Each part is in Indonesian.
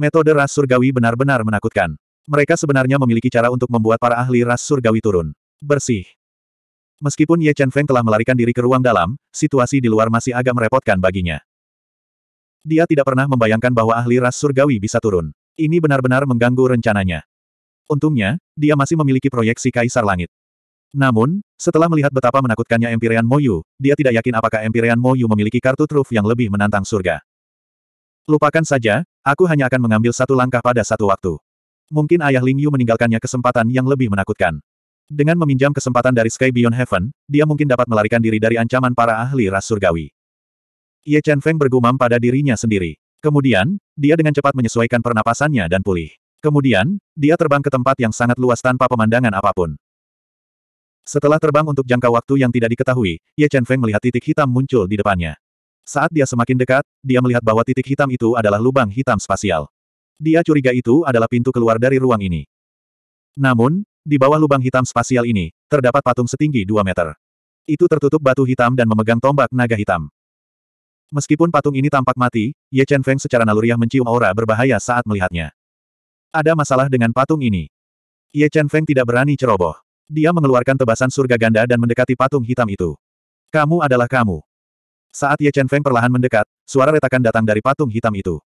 Metode ras surgawi benar-benar menakutkan. Mereka sebenarnya memiliki cara untuk membuat para ahli ras surgawi turun. Bersih. Meskipun Ye Chen Feng telah melarikan diri ke ruang dalam, situasi di luar masih agak merepotkan baginya. Dia tidak pernah membayangkan bahwa ahli ras surgawi bisa turun. Ini benar-benar mengganggu rencananya. Untungnya, dia masih memiliki proyeksi kaisar langit. Namun, setelah melihat betapa menakutkannya Empyrean Moyu, dia tidak yakin apakah Empyrean Moyu memiliki kartu truf yang lebih menantang surga. Lupakan saja, Aku hanya akan mengambil satu langkah pada satu waktu. Mungkin ayah Ling Yu meninggalkannya kesempatan yang lebih menakutkan. Dengan meminjam kesempatan dari Sky Beyond Heaven, dia mungkin dapat melarikan diri dari ancaman para ahli ras surgawi. Ye Chen Feng bergumam pada dirinya sendiri. Kemudian, dia dengan cepat menyesuaikan pernapasannya dan pulih. Kemudian, dia terbang ke tempat yang sangat luas tanpa pemandangan apapun. Setelah terbang untuk jangka waktu yang tidak diketahui, Ye Chen Feng melihat titik hitam muncul di depannya. Saat dia semakin dekat, dia melihat bahwa titik hitam itu adalah lubang hitam spasial. Dia curiga itu adalah pintu keluar dari ruang ini. Namun, di bawah lubang hitam spasial ini, terdapat patung setinggi 2 meter. Itu tertutup batu hitam dan memegang tombak naga hitam. Meskipun patung ini tampak mati, Ye Chen Feng secara naluriah mencium aura berbahaya saat melihatnya. Ada masalah dengan patung ini. Ye Chen Feng tidak berani ceroboh. Dia mengeluarkan tebasan surga ganda dan mendekati patung hitam itu. Kamu adalah kamu. Saat Ye Chen Feng perlahan mendekat, suara retakan datang dari patung hitam itu.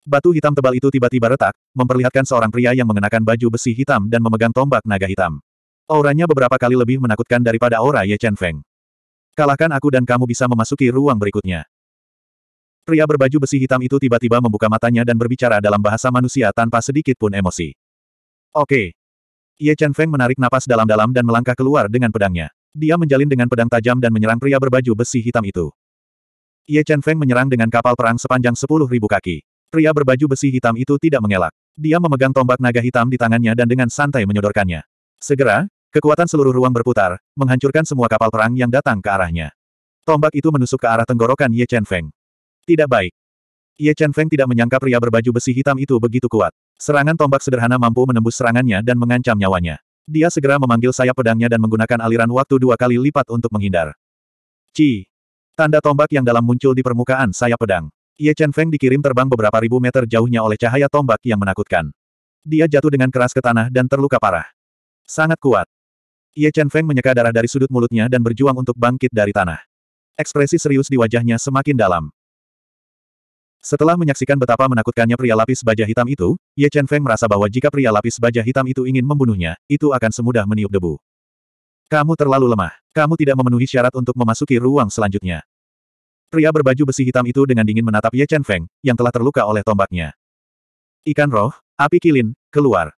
Batu hitam tebal itu tiba-tiba retak, memperlihatkan seorang pria yang mengenakan baju besi hitam dan memegang tombak naga hitam. Auranya beberapa kali lebih menakutkan daripada aura Ye Chen Feng. Kalahkan aku dan kamu bisa memasuki ruang berikutnya. Pria berbaju besi hitam itu tiba-tiba membuka matanya dan berbicara dalam bahasa manusia tanpa sedikit pun emosi. Oke. Ye Chen Feng menarik napas dalam-dalam dan melangkah keluar dengan pedangnya. Dia menjalin dengan pedang tajam dan menyerang pria berbaju besi hitam itu. Ye Chen Feng menyerang dengan kapal perang sepanjang sepuluh ribu kaki. Pria berbaju besi hitam itu tidak mengelak. Dia memegang tombak naga hitam di tangannya dan dengan santai menyodorkannya. Segera, kekuatan seluruh ruang berputar, menghancurkan semua kapal perang yang datang ke arahnya. Tombak itu menusuk ke arah tenggorokan Ye Chen Feng. Tidak baik. Ye Chen Feng tidak menyangka pria berbaju besi hitam itu begitu kuat. Serangan tombak sederhana mampu menembus serangannya dan mengancam nyawanya. Dia segera memanggil sayap pedangnya dan menggunakan aliran waktu dua kali lipat untuk menghindar. Ci! Tanda tombak yang dalam muncul di permukaan sayap pedang. Ye Chen Feng dikirim terbang beberapa ribu meter jauhnya oleh cahaya tombak yang menakutkan. Dia jatuh dengan keras ke tanah dan terluka parah. Sangat kuat. Ye Chen Feng menyeka darah dari sudut mulutnya dan berjuang untuk bangkit dari tanah. Ekspresi serius di wajahnya semakin dalam. Setelah menyaksikan betapa menakutkannya pria lapis baja hitam itu, Ye Chen Feng merasa bahwa jika pria lapis baja hitam itu ingin membunuhnya, itu akan semudah meniup debu. Kamu terlalu lemah. Kamu tidak memenuhi syarat untuk memasuki ruang selanjutnya. Pria berbaju besi hitam itu dengan dingin menatap Ye Chen Feng, yang telah terluka oleh tombaknya. Ikan roh, api kilin, keluar.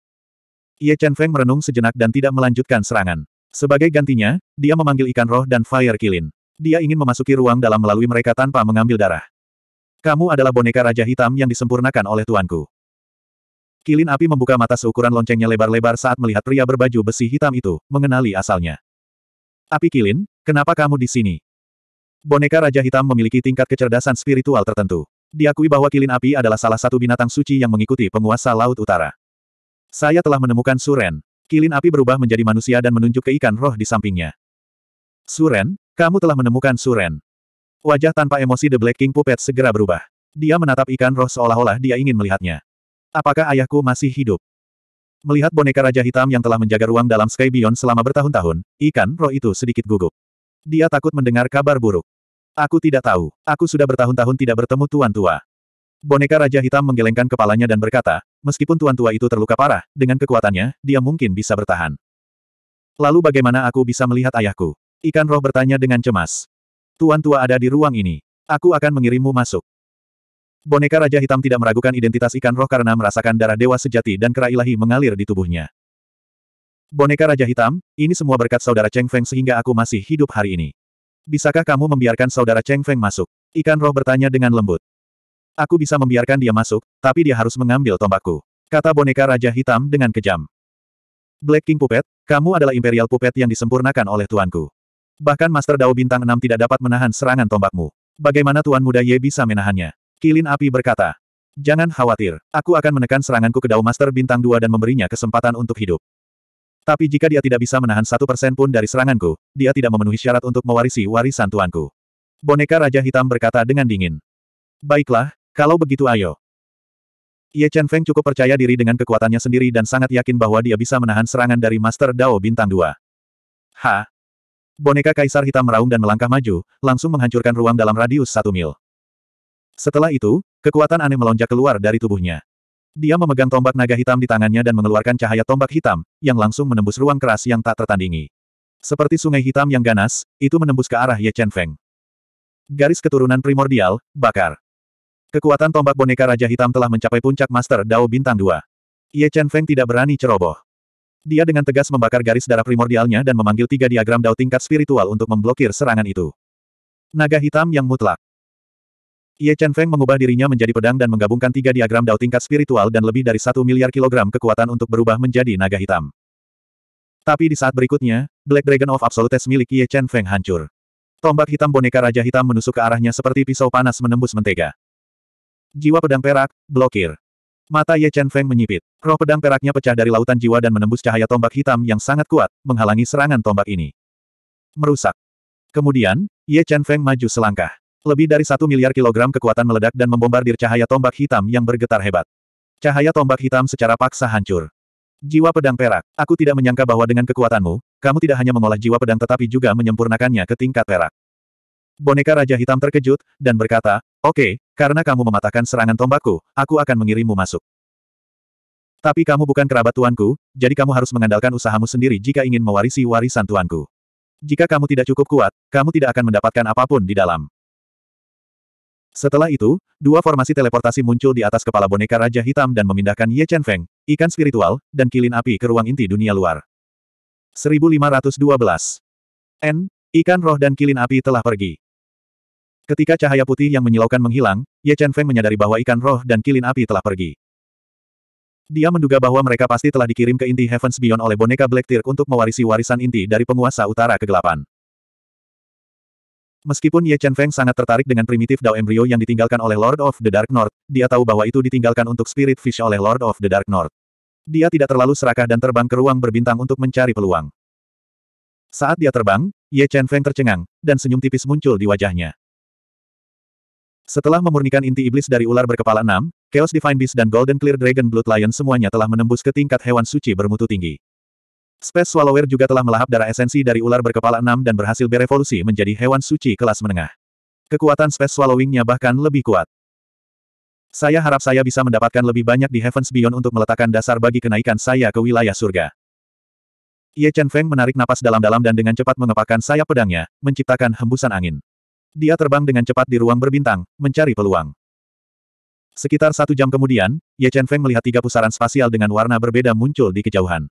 Ye Chen Feng merenung sejenak dan tidak melanjutkan serangan. Sebagai gantinya, dia memanggil ikan roh dan fire kilin. Dia ingin memasuki ruang dalam melalui mereka tanpa mengambil darah. Kamu adalah boneka Raja Hitam yang disempurnakan oleh tuanku. Kilin api membuka mata seukuran loncengnya lebar-lebar saat melihat pria berbaju besi hitam itu, mengenali asalnya. Api Kilin, kenapa kamu di sini? Boneka Raja Hitam memiliki tingkat kecerdasan spiritual tertentu. Diakui bahwa Kilin Api adalah salah satu binatang suci yang mengikuti penguasa Laut Utara. Saya telah menemukan Suren. Kilin Api berubah menjadi manusia dan menunjuk ke ikan roh di sampingnya. Suren, kamu telah menemukan Suren. Wajah tanpa emosi The Black King Puppet segera berubah. Dia menatap ikan roh seolah-olah dia ingin melihatnya. Apakah ayahku masih hidup? Melihat boneka Raja Hitam yang telah menjaga ruang dalam Sky Beyond selama bertahun-tahun, ikan roh itu sedikit gugup. Dia takut mendengar kabar buruk. Aku tidak tahu. Aku sudah bertahun-tahun tidak bertemu Tuan Tua. Boneka Raja Hitam menggelengkan kepalanya dan berkata, meskipun Tuan Tua itu terluka parah, dengan kekuatannya, dia mungkin bisa bertahan. Lalu bagaimana aku bisa melihat ayahku? Ikan roh bertanya dengan cemas. Tuan tua ada di ruang ini. Aku akan mengirimmu masuk. Boneka Raja Hitam tidak meragukan identitas ikan roh karena merasakan darah dewa sejati dan kera ilahi mengalir di tubuhnya. Boneka Raja Hitam, ini semua berkat saudara Cheng Feng sehingga aku masih hidup hari ini. Bisakah kamu membiarkan saudara Cheng Feng masuk? Ikan roh bertanya dengan lembut. Aku bisa membiarkan dia masuk, tapi dia harus mengambil tombakku. Kata boneka Raja Hitam dengan kejam. Black King Puppet, kamu adalah Imperial Puppet yang disempurnakan oleh tuanku. Bahkan Master Dao Bintang 6 tidak dapat menahan serangan tombakmu. Bagaimana Tuan Muda Ye bisa menahannya? Kilin Api berkata. Jangan khawatir, aku akan menekan seranganku ke Dao Master Bintang 2 dan memberinya kesempatan untuk hidup. Tapi jika dia tidak bisa menahan satu persen pun dari seranganku, dia tidak memenuhi syarat untuk mewarisi warisan tuanku. Boneka Raja Hitam berkata dengan dingin. Baiklah, kalau begitu ayo. Ye Chen Feng cukup percaya diri dengan kekuatannya sendiri dan sangat yakin bahwa dia bisa menahan serangan dari Master Dao Bintang 2. Ha, Boneka kaisar hitam meraung dan melangkah maju, langsung menghancurkan ruang dalam radius satu mil. Setelah itu, kekuatan aneh melonjak keluar dari tubuhnya. Dia memegang tombak naga hitam di tangannya dan mengeluarkan cahaya tombak hitam, yang langsung menembus ruang keras yang tak tertandingi. Seperti sungai hitam yang ganas, itu menembus ke arah Ye Chen Feng. Garis keturunan primordial, bakar. Kekuatan tombak boneka Raja Hitam telah mencapai puncak Master Dao Bintang 2. Ye Chen Feng tidak berani ceroboh. Dia dengan tegas membakar garis darah primordialnya dan memanggil tiga diagram dao tingkat spiritual untuk memblokir serangan itu. Naga hitam yang mutlak. Ye Chen Feng mengubah dirinya menjadi pedang dan menggabungkan tiga diagram dao tingkat spiritual dan lebih dari satu miliar kilogram kekuatan untuk berubah menjadi naga hitam. Tapi di saat berikutnya, Black Dragon of Absolutes milik Ye Chen Feng hancur. Tombak hitam boneka Raja Hitam menusuk ke arahnya seperti pisau panas menembus mentega. Jiwa pedang perak, blokir. Mata Ye Chen Feng menyipit. Roh pedang peraknya pecah dari lautan jiwa dan menembus cahaya tombak hitam yang sangat kuat, menghalangi serangan tombak ini. Merusak. Kemudian, Ye Chen Feng maju selangkah. Lebih dari satu miliar kilogram kekuatan meledak dan membombardir cahaya tombak hitam yang bergetar hebat. Cahaya tombak hitam secara paksa hancur. Jiwa pedang perak, aku tidak menyangka bahwa dengan kekuatanmu, kamu tidak hanya mengolah jiwa pedang tetapi juga menyempurnakannya ke tingkat perak. Boneka Raja Hitam terkejut, dan berkata, Oke, okay, karena kamu mematahkan serangan tombakku, aku akan mengirimmu masuk. Tapi kamu bukan kerabat tuanku, jadi kamu harus mengandalkan usahamu sendiri jika ingin mewarisi warisan tuanku. Jika kamu tidak cukup kuat, kamu tidak akan mendapatkan apapun di dalam. Setelah itu, dua formasi teleportasi muncul di atas kepala boneka Raja Hitam dan memindahkan Ye Chen Feng, ikan spiritual, dan kilin api ke ruang inti dunia luar. 1512 N, ikan roh dan kilin api telah pergi. Ketika cahaya putih yang menyilaukan menghilang, Ye Chen Feng menyadari bahwa ikan roh dan kilin api telah pergi. Dia menduga bahwa mereka pasti telah dikirim ke inti Heavens Beyond oleh boneka Black Tear untuk mewarisi warisan inti dari penguasa utara kegelapan. Meskipun Ye Chen Feng sangat tertarik dengan primitif Dao Embryo yang ditinggalkan oleh Lord of the Dark North, dia tahu bahwa itu ditinggalkan untuk Spirit Fish oleh Lord of the Dark North. Dia tidak terlalu serakah dan terbang ke ruang berbintang untuk mencari peluang. Saat dia terbang, Ye Chen Feng tercengang, dan senyum tipis muncul di wajahnya. Setelah memurnikan inti iblis dari ular berkepala enam, Chaos Divine Beast dan Golden Clear Dragon Blood Lion semuanya telah menembus ke tingkat hewan suci bermutu tinggi. Space Swallower juga telah melahap darah esensi dari ular berkepala enam dan berhasil berevolusi menjadi hewan suci kelas menengah. Kekuatan Space Swallowing-nya bahkan lebih kuat. Saya harap saya bisa mendapatkan lebih banyak di Heavens Beyond untuk meletakkan dasar bagi kenaikan saya ke wilayah surga. Ye Chen Feng menarik napas dalam-dalam dan dengan cepat mengepakkan sayap pedangnya, menciptakan hembusan angin. Dia terbang dengan cepat di ruang berbintang, mencari peluang. Sekitar satu jam kemudian, Ye Chen Feng melihat tiga pusaran spasial dengan warna berbeda muncul di kejauhan.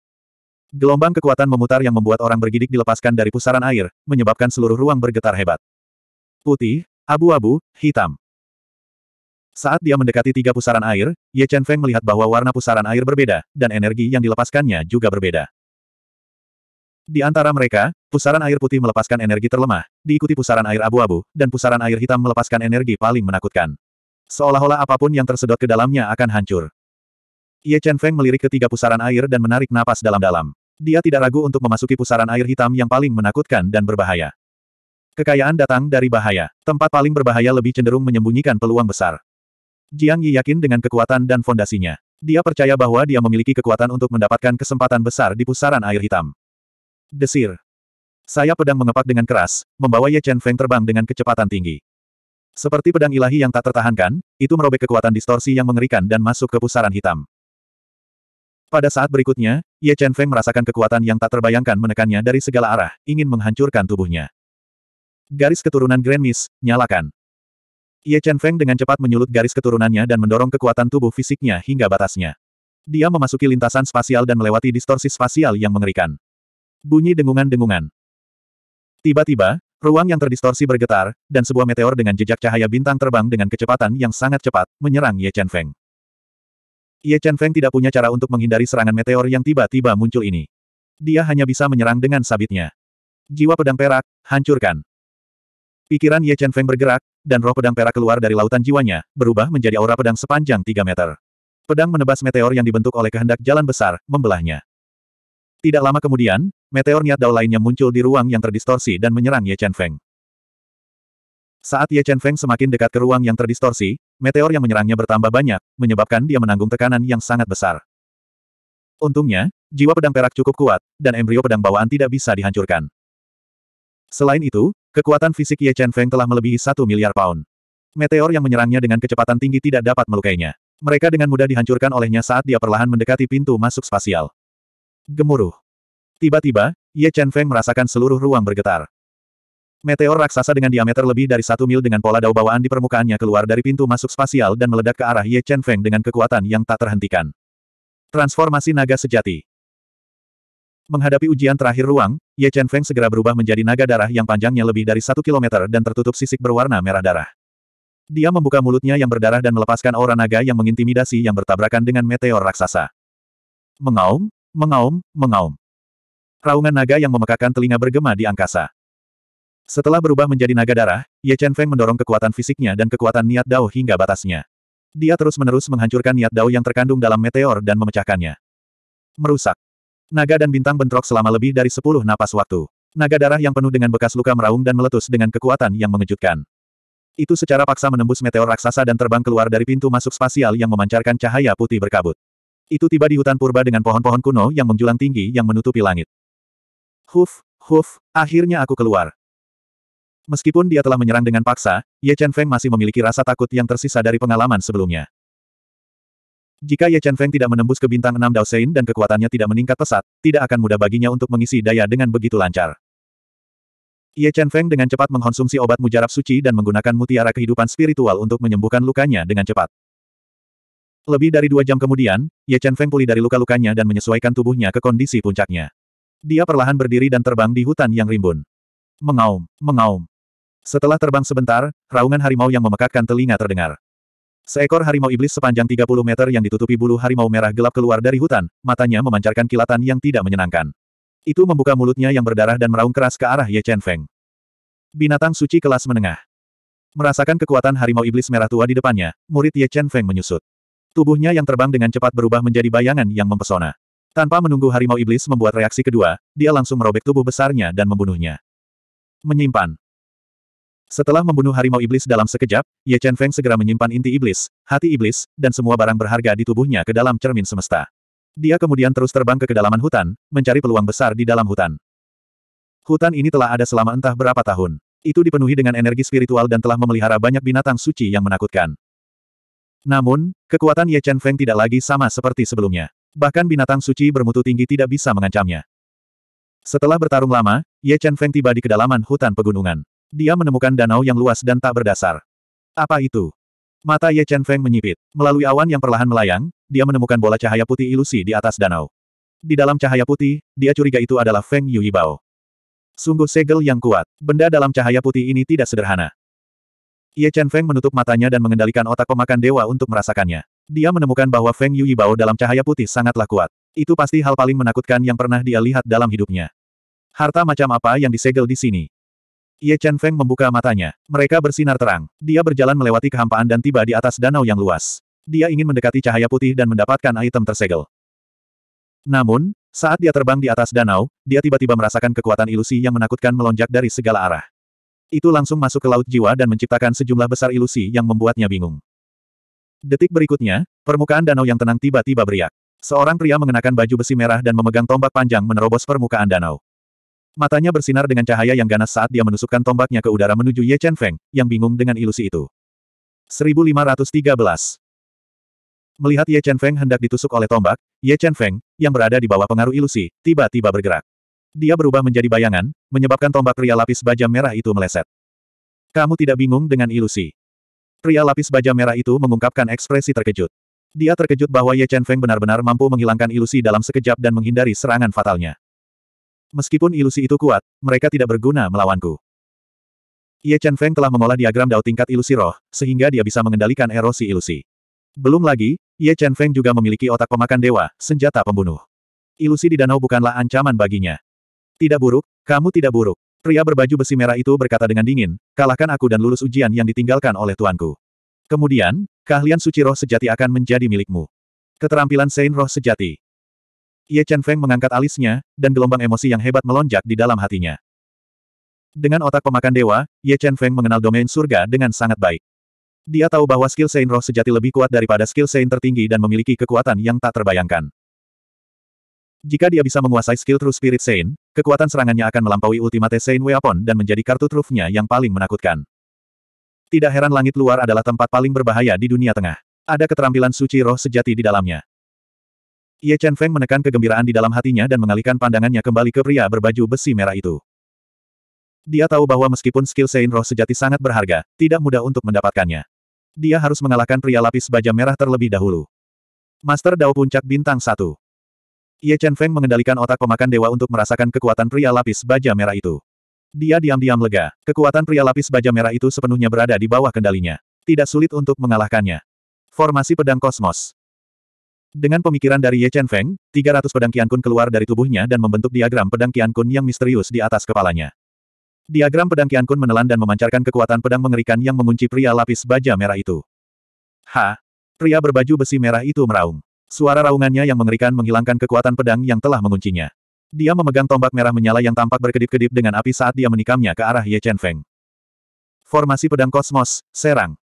Gelombang kekuatan memutar yang membuat orang bergidik dilepaskan dari pusaran air, menyebabkan seluruh ruang bergetar hebat. Putih, abu-abu, hitam. Saat dia mendekati tiga pusaran air, Ye Chen Feng melihat bahwa warna pusaran air berbeda, dan energi yang dilepaskannya juga berbeda. Di antara mereka, Pusaran air putih melepaskan energi terlemah, diikuti pusaran air abu-abu, dan pusaran air hitam melepaskan energi paling menakutkan. Seolah-olah apapun yang tersedot ke dalamnya akan hancur. Ye Chen Feng melirik ketiga pusaran air dan menarik napas dalam-dalam. Dia tidak ragu untuk memasuki pusaran air hitam yang paling menakutkan dan berbahaya. Kekayaan datang dari bahaya. Tempat paling berbahaya lebih cenderung menyembunyikan peluang besar. Jiang Yi yakin dengan kekuatan dan fondasinya. Dia percaya bahwa dia memiliki kekuatan untuk mendapatkan kesempatan besar di pusaran air hitam. Desir. Saya pedang mengepak dengan keras, membawa Ye Chen Feng terbang dengan kecepatan tinggi. Seperti pedang ilahi yang tak tertahankan, itu merobek kekuatan distorsi yang mengerikan dan masuk ke pusaran hitam. Pada saat berikutnya, Ye Chen Feng merasakan kekuatan yang tak terbayangkan menekannya dari segala arah, ingin menghancurkan tubuhnya. Garis keturunan Grand Miss, nyalakan. Ye Chen Feng dengan cepat menyulut garis keturunannya dan mendorong kekuatan tubuh fisiknya hingga batasnya. Dia memasuki lintasan spasial dan melewati distorsi spasial yang mengerikan. Bunyi dengungan-dengungan. Tiba-tiba, ruang yang terdistorsi bergetar, dan sebuah meteor dengan jejak cahaya bintang terbang dengan kecepatan yang sangat cepat, menyerang Ye Chen Feng. Ye Chen Feng tidak punya cara untuk menghindari serangan meteor yang tiba-tiba muncul ini. Dia hanya bisa menyerang dengan sabitnya. Jiwa pedang perak, hancurkan. Pikiran Ye Chen Feng bergerak, dan roh pedang perak keluar dari lautan jiwanya, berubah menjadi aura pedang sepanjang 3 meter. Pedang menebas meteor yang dibentuk oleh kehendak jalan besar, membelahnya. Tidak lama kemudian, meteor niat dao lainnya muncul di ruang yang terdistorsi dan menyerang Ye Chen Feng. Saat Ye Chen Feng semakin dekat ke ruang yang terdistorsi, meteor yang menyerangnya bertambah banyak, menyebabkan dia menanggung tekanan yang sangat besar. Untungnya, jiwa pedang perak cukup kuat, dan embrio pedang bawaan tidak bisa dihancurkan. Selain itu, kekuatan fisik Ye Chen Feng telah melebihi satu miliar pound. Meteor yang menyerangnya dengan kecepatan tinggi tidak dapat melukainya. Mereka dengan mudah dihancurkan olehnya saat dia perlahan mendekati pintu masuk spasial. Gemuruh. Tiba-tiba, Ye Chen Feng merasakan seluruh ruang bergetar. Meteor raksasa dengan diameter lebih dari satu mil dengan pola dao bawaan di permukaannya keluar dari pintu masuk spasial dan meledak ke arah Ye Chen Feng dengan kekuatan yang tak terhentikan. Transformasi naga sejati. Menghadapi ujian terakhir ruang, Ye Chen Feng segera berubah menjadi naga darah yang panjangnya lebih dari satu kilometer dan tertutup sisik berwarna merah darah. Dia membuka mulutnya yang berdarah dan melepaskan aura naga yang mengintimidasi yang bertabrakan dengan meteor raksasa. Mengaum, Mengaum, mengaum. Raungan naga yang memekakan telinga bergema di angkasa. Setelah berubah menjadi naga darah, Ye Chen Feng mendorong kekuatan fisiknya dan kekuatan niat dao hingga batasnya. Dia terus-menerus menghancurkan niat dao yang terkandung dalam meteor dan memecahkannya. Merusak. Naga dan bintang bentrok selama lebih dari sepuluh napas waktu. Naga darah yang penuh dengan bekas luka meraung dan meletus dengan kekuatan yang mengejutkan. Itu secara paksa menembus meteor raksasa dan terbang keluar dari pintu masuk spasial yang memancarkan cahaya putih berkabut. Itu tiba di hutan purba dengan pohon-pohon kuno yang menjulang tinggi yang menutupi langit. Huf, huf, akhirnya aku keluar. Meskipun dia telah menyerang dengan paksa, Ye Chen Feng masih memiliki rasa takut yang tersisa dari pengalaman sebelumnya. Jika Ye Chen Feng tidak menembus ke bintang 6 Sein dan kekuatannya tidak meningkat pesat, tidak akan mudah baginya untuk mengisi daya dengan begitu lancar. Ye Chen Feng dengan cepat mengkonsumsi obat mujarab suci dan menggunakan mutiara kehidupan spiritual untuk menyembuhkan lukanya dengan cepat. Lebih dari dua jam kemudian, Ye Chen Feng pulih dari luka-lukanya dan menyesuaikan tubuhnya ke kondisi puncaknya. Dia perlahan berdiri dan terbang di hutan yang rimbun. Mengaum, mengaum. Setelah terbang sebentar, raungan harimau yang memekakkan telinga terdengar. Seekor harimau iblis sepanjang 30 meter yang ditutupi bulu harimau merah gelap keluar dari hutan, matanya memancarkan kilatan yang tidak menyenangkan. Itu membuka mulutnya yang berdarah dan meraung keras ke arah Ye Chen Feng. Binatang suci kelas menengah. Merasakan kekuatan harimau iblis merah tua di depannya, murid Ye Chen Feng menyusut. Tubuhnya yang terbang dengan cepat berubah menjadi bayangan yang mempesona. Tanpa menunggu harimau iblis membuat reaksi kedua, dia langsung merobek tubuh besarnya dan membunuhnya. Menyimpan. Setelah membunuh harimau iblis dalam sekejap, Ye Chen Feng segera menyimpan inti iblis, hati iblis, dan semua barang berharga di tubuhnya ke dalam cermin semesta. Dia kemudian terus terbang ke kedalaman hutan, mencari peluang besar di dalam hutan. Hutan ini telah ada selama entah berapa tahun. Itu dipenuhi dengan energi spiritual dan telah memelihara banyak binatang suci yang menakutkan. Namun, kekuatan Ye Chen Feng tidak lagi sama seperti sebelumnya. Bahkan binatang suci bermutu tinggi tidak bisa mengancamnya. Setelah bertarung lama, Ye Chen Feng tiba di kedalaman hutan pegunungan. Dia menemukan danau yang luas dan tak berdasar. Apa itu? Mata Ye Chen Feng menyipit. Melalui awan yang perlahan melayang, dia menemukan bola cahaya putih ilusi di atas danau. Di dalam cahaya putih, dia curiga itu adalah Feng Yuibao. Sungguh segel yang kuat. Benda dalam cahaya putih ini tidak sederhana. Ye Chen Feng menutup matanya dan mengendalikan otak pemakan dewa untuk merasakannya. Dia menemukan bahwa Feng Yu Yibao dalam cahaya putih sangatlah kuat. Itu pasti hal paling menakutkan yang pernah dia lihat dalam hidupnya. Harta macam apa yang disegel di sini? Ye Chen Feng membuka matanya. Mereka bersinar terang. Dia berjalan melewati kehampaan dan tiba di atas danau yang luas. Dia ingin mendekati cahaya putih dan mendapatkan item tersegel. Namun, saat dia terbang di atas danau, dia tiba-tiba merasakan kekuatan ilusi yang menakutkan melonjak dari segala arah itu langsung masuk ke laut jiwa dan menciptakan sejumlah besar ilusi yang membuatnya bingung. Detik berikutnya, permukaan danau yang tenang tiba-tiba beriak. Seorang pria mengenakan baju besi merah dan memegang tombak panjang menerobos permukaan danau. Matanya bersinar dengan cahaya yang ganas saat dia menusukkan tombaknya ke udara menuju Ye Chen Feng, yang bingung dengan ilusi itu. 1513 Melihat Ye Chen Feng hendak ditusuk oleh tombak, Ye Chen Feng, yang berada di bawah pengaruh ilusi, tiba-tiba bergerak. Dia berubah menjadi bayangan, menyebabkan tombak pria lapis baja merah itu meleset. Kamu tidak bingung dengan ilusi. Pria lapis baja merah itu mengungkapkan ekspresi terkejut. Dia terkejut bahwa Ye Chen Feng benar-benar mampu menghilangkan ilusi dalam sekejap dan menghindari serangan fatalnya. Meskipun ilusi itu kuat, mereka tidak berguna melawanku. Ye Chen Feng telah mengolah diagram dao tingkat ilusi roh, sehingga dia bisa mengendalikan erosi ilusi. Belum lagi, Ye Chen Feng juga memiliki otak pemakan dewa, senjata pembunuh. Ilusi di danau bukanlah ancaman baginya. Tidak buruk, kamu tidak buruk. Pria berbaju besi merah itu berkata dengan dingin, kalahkan aku dan lulus ujian yang ditinggalkan oleh tuanku. Kemudian, keahlian suci roh sejati akan menjadi milikmu. Keterampilan Sein roh sejati. Ye Chen Feng mengangkat alisnya, dan gelombang emosi yang hebat melonjak di dalam hatinya. Dengan otak pemakan dewa, Ye Chen Feng mengenal domain surga dengan sangat baik. Dia tahu bahwa skill Sein roh sejati lebih kuat daripada skill Sein tertinggi dan memiliki kekuatan yang tak terbayangkan. Jika dia bisa menguasai skill True Spirit Saint, kekuatan serangannya akan melampaui Ultimate Saint Weapon dan menjadi kartu trufnya yang paling menakutkan. Tidak heran langit luar adalah tempat paling berbahaya di dunia tengah. Ada keterampilan suci roh sejati di dalamnya. Ye Chen Feng menekan kegembiraan di dalam hatinya dan mengalihkan pandangannya kembali ke pria berbaju besi merah itu. Dia tahu bahwa meskipun skill Sein roh sejati sangat berharga, tidak mudah untuk mendapatkannya. Dia harus mengalahkan pria lapis baja merah terlebih dahulu. Master Dao Puncak Bintang 1 Ye Chen Feng mengendalikan otak pemakan dewa untuk merasakan kekuatan pria lapis baja merah itu. Dia diam-diam lega. Kekuatan pria lapis baja merah itu sepenuhnya berada di bawah kendalinya. Tidak sulit untuk mengalahkannya. Formasi pedang kosmos. Dengan pemikiran dari Ye Chen Feng, 300 pedang kun keluar dari tubuhnya dan membentuk diagram pedang kian kun yang misterius di atas kepalanya. Diagram pedang kian kun menelan dan memancarkan kekuatan pedang mengerikan yang mengunci pria lapis baja merah itu. Ha! Pria berbaju besi merah itu meraung. Suara raungannya yang mengerikan menghilangkan kekuatan pedang yang telah menguncinya. Dia memegang tombak merah menyala yang tampak berkedip-kedip dengan api saat dia menikamnya ke arah Ye Chen Feng. Formasi pedang kosmos, serang.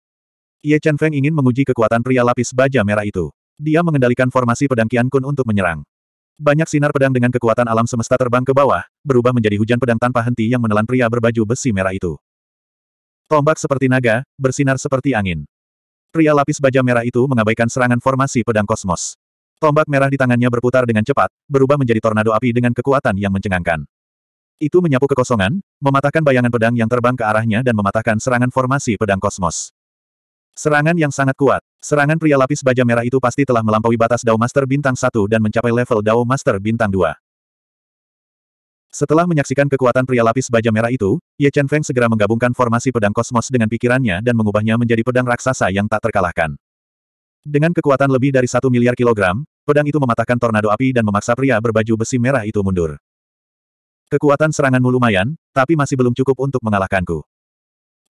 Ye Chen Feng ingin menguji kekuatan pria lapis baja merah itu. Dia mengendalikan formasi pedang Qian Kun untuk menyerang. Banyak sinar pedang dengan kekuatan alam semesta terbang ke bawah, berubah menjadi hujan pedang tanpa henti yang menelan pria berbaju besi merah itu. Tombak seperti naga, bersinar seperti angin. Pria lapis baja merah itu mengabaikan serangan formasi pedang kosmos. Tombak merah di tangannya berputar dengan cepat, berubah menjadi tornado api dengan kekuatan yang mencengangkan. Itu menyapu kekosongan, mematahkan bayangan pedang yang terbang ke arahnya dan mematahkan serangan formasi pedang kosmos. Serangan yang sangat kuat. Serangan pria lapis baja merah itu pasti telah melampaui batas Dao Master bintang 1 dan mencapai level Dao Master bintang 2. Setelah menyaksikan kekuatan pria lapis baja merah itu, Ye Chen Feng segera menggabungkan formasi pedang kosmos dengan pikirannya dan mengubahnya menjadi pedang raksasa yang tak terkalahkan. Dengan kekuatan lebih dari satu miliar kilogram, Pedang itu mematahkan tornado api dan memaksa pria berbaju besi merah itu mundur. Kekuatan seranganmu lumayan, tapi masih belum cukup untuk mengalahkanku.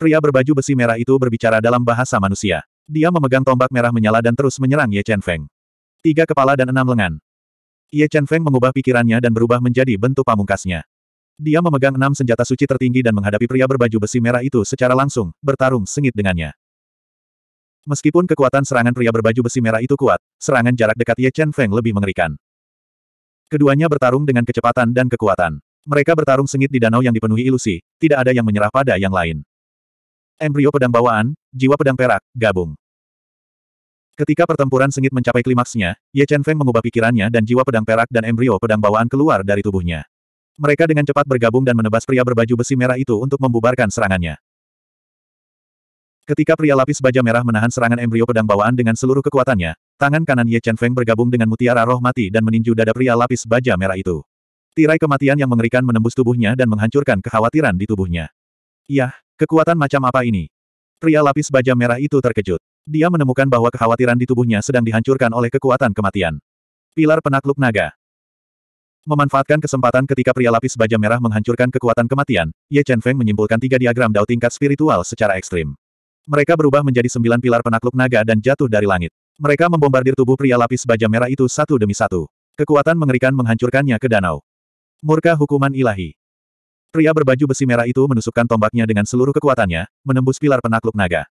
Pria berbaju besi merah itu berbicara dalam bahasa manusia. Dia memegang tombak merah menyala dan terus menyerang Ye Chen Feng. Tiga kepala dan enam lengan. Ye Chen Feng mengubah pikirannya dan berubah menjadi bentuk pamungkasnya. Dia memegang enam senjata suci tertinggi dan menghadapi pria berbaju besi merah itu secara langsung, bertarung sengit dengannya. Meskipun kekuatan serangan pria berbaju besi merah itu kuat, serangan jarak dekat Ye Chen Feng lebih mengerikan. Keduanya bertarung dengan kecepatan dan kekuatan. Mereka bertarung sengit di danau yang dipenuhi ilusi, tidak ada yang menyerah pada yang lain. Embrio pedang bawaan, jiwa pedang perak, gabung. Ketika pertempuran sengit mencapai klimaksnya, Ye Chen Feng mengubah pikirannya dan jiwa pedang perak dan embrio pedang bawaan keluar dari tubuhnya. Mereka dengan cepat bergabung dan menebas pria berbaju besi merah itu untuk membubarkan serangannya. Ketika pria lapis baja merah menahan serangan embrio pedang bawaan dengan seluruh kekuatannya, tangan kanan Ye Chen Feng bergabung dengan mutiara roh mati dan meninju dada pria lapis baja merah itu. Tirai kematian yang mengerikan menembus tubuhnya dan menghancurkan kekhawatiran di tubuhnya. Yah, kekuatan macam apa ini? Pria lapis baja merah itu terkejut. Dia menemukan bahwa kekhawatiran di tubuhnya sedang dihancurkan oleh kekuatan kematian. Pilar penakluk naga. Memanfaatkan kesempatan ketika pria lapis baja merah menghancurkan kekuatan kematian, Ye Chen Feng menyimpulkan tiga diagram dao tingkat spiritual secara ekstrim. Mereka berubah menjadi sembilan pilar penakluk naga dan jatuh dari langit. Mereka membombardir tubuh pria lapis baja merah itu satu demi satu. Kekuatan mengerikan menghancurkannya ke danau. Murka hukuman ilahi. Pria berbaju besi merah itu menusukkan tombaknya dengan seluruh kekuatannya, menembus pilar penakluk naga.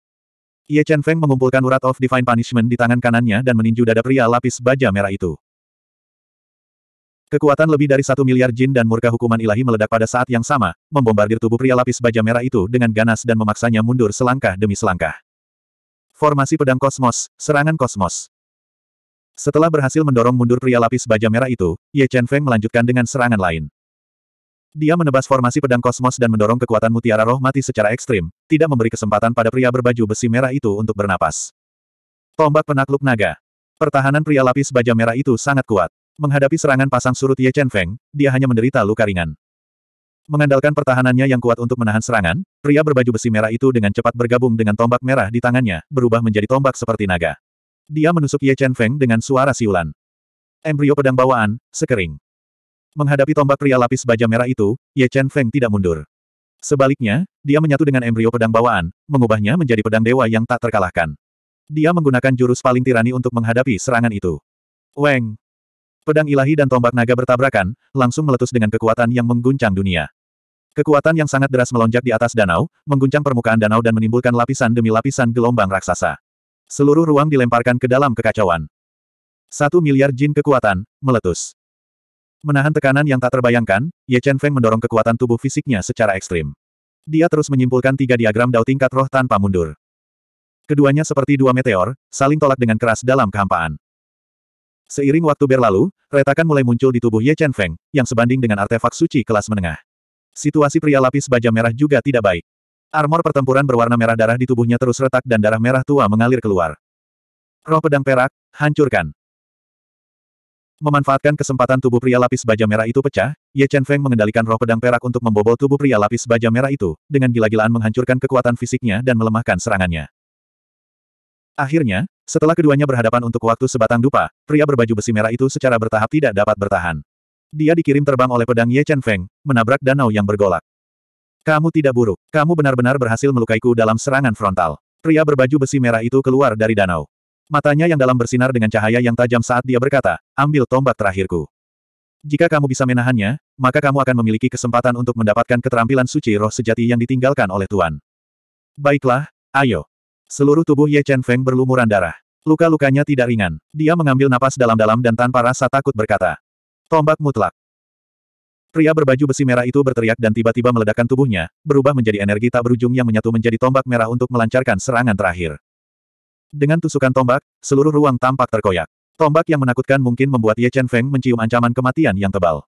Ye Chen Feng mengumpulkan urat of Divine Punishment di tangan kanannya dan meninju dada pria lapis baja merah itu. Kekuatan lebih dari satu miliar jin dan murka hukuman ilahi meledak pada saat yang sama, membombardir tubuh pria lapis baja merah itu dengan ganas dan memaksanya mundur selangkah demi selangkah. Formasi pedang kosmos, serangan kosmos. Setelah berhasil mendorong mundur pria lapis baja merah itu, Ye Chen Feng melanjutkan dengan serangan lain. Dia menebas formasi pedang kosmos dan mendorong kekuatan mutiara roh mati secara ekstrim, tidak memberi kesempatan pada pria berbaju besi merah itu untuk bernapas. Tombak penakluk naga. Pertahanan pria lapis baja merah itu sangat kuat. Menghadapi serangan pasang surut Ye Chen Feng, dia hanya menderita luka ringan. Mengandalkan pertahanannya yang kuat untuk menahan serangan, pria berbaju besi merah itu dengan cepat bergabung dengan tombak merah di tangannya, berubah menjadi tombak seperti naga. Dia menusuk Ye Chen Feng dengan suara siulan. Embrio pedang bawaan, sekering. Menghadapi tombak pria lapis baja merah itu, Ye Chen Feng tidak mundur. Sebaliknya, dia menyatu dengan embrio pedang bawaan, mengubahnya menjadi pedang dewa yang tak terkalahkan. Dia menggunakan jurus paling tirani untuk menghadapi serangan itu. Weng! Pedang ilahi dan tombak naga bertabrakan, langsung meletus dengan kekuatan yang mengguncang dunia. Kekuatan yang sangat deras melonjak di atas danau, mengguncang permukaan danau dan menimbulkan lapisan demi lapisan gelombang raksasa. Seluruh ruang dilemparkan ke dalam kekacauan. Satu miliar jin kekuatan, meletus. Menahan tekanan yang tak terbayangkan, Ye Chen Feng mendorong kekuatan tubuh fisiknya secara ekstrim. Dia terus menyimpulkan tiga diagram dao tingkat roh tanpa mundur. Keduanya seperti dua meteor, saling tolak dengan keras dalam kehampaan. Seiring waktu berlalu, retakan mulai muncul di tubuh Ye Chen Feng, yang sebanding dengan artefak suci kelas menengah. Situasi pria lapis baja merah juga tidak baik. Armor pertempuran berwarna merah darah di tubuhnya terus retak dan darah merah tua mengalir keluar. Roh pedang perak, hancurkan. Memanfaatkan kesempatan tubuh pria lapis baja merah itu pecah, Ye Chen Feng mengendalikan roh pedang perak untuk membobol tubuh pria lapis baja merah itu, dengan gila-gilaan menghancurkan kekuatan fisiknya dan melemahkan serangannya. Akhirnya, setelah keduanya berhadapan untuk waktu sebatang dupa, pria berbaju besi merah itu secara bertahap tidak dapat bertahan. Dia dikirim terbang oleh pedang Ye Chen Feng, menabrak danau yang bergolak. Kamu tidak buruk, kamu benar-benar berhasil melukaiku dalam serangan frontal. Pria berbaju besi merah itu keluar dari danau. Matanya yang dalam bersinar dengan cahaya yang tajam saat dia berkata, ambil tombak terakhirku. Jika kamu bisa menahannya, maka kamu akan memiliki kesempatan untuk mendapatkan keterampilan suci roh sejati yang ditinggalkan oleh Tuan. Baiklah, ayo. Seluruh tubuh Ye Chen Feng berlumuran darah. Luka-lukanya tidak ringan. Dia mengambil napas dalam-dalam dan tanpa rasa takut berkata. Tombak mutlak. Pria berbaju besi merah itu berteriak dan tiba-tiba meledakkan tubuhnya, berubah menjadi energi tak berujung yang menyatu menjadi tombak merah untuk melancarkan serangan terakhir. Dengan tusukan tombak, seluruh ruang tampak terkoyak. Tombak yang menakutkan mungkin membuat Ye Chen Feng mencium ancaman kematian yang tebal.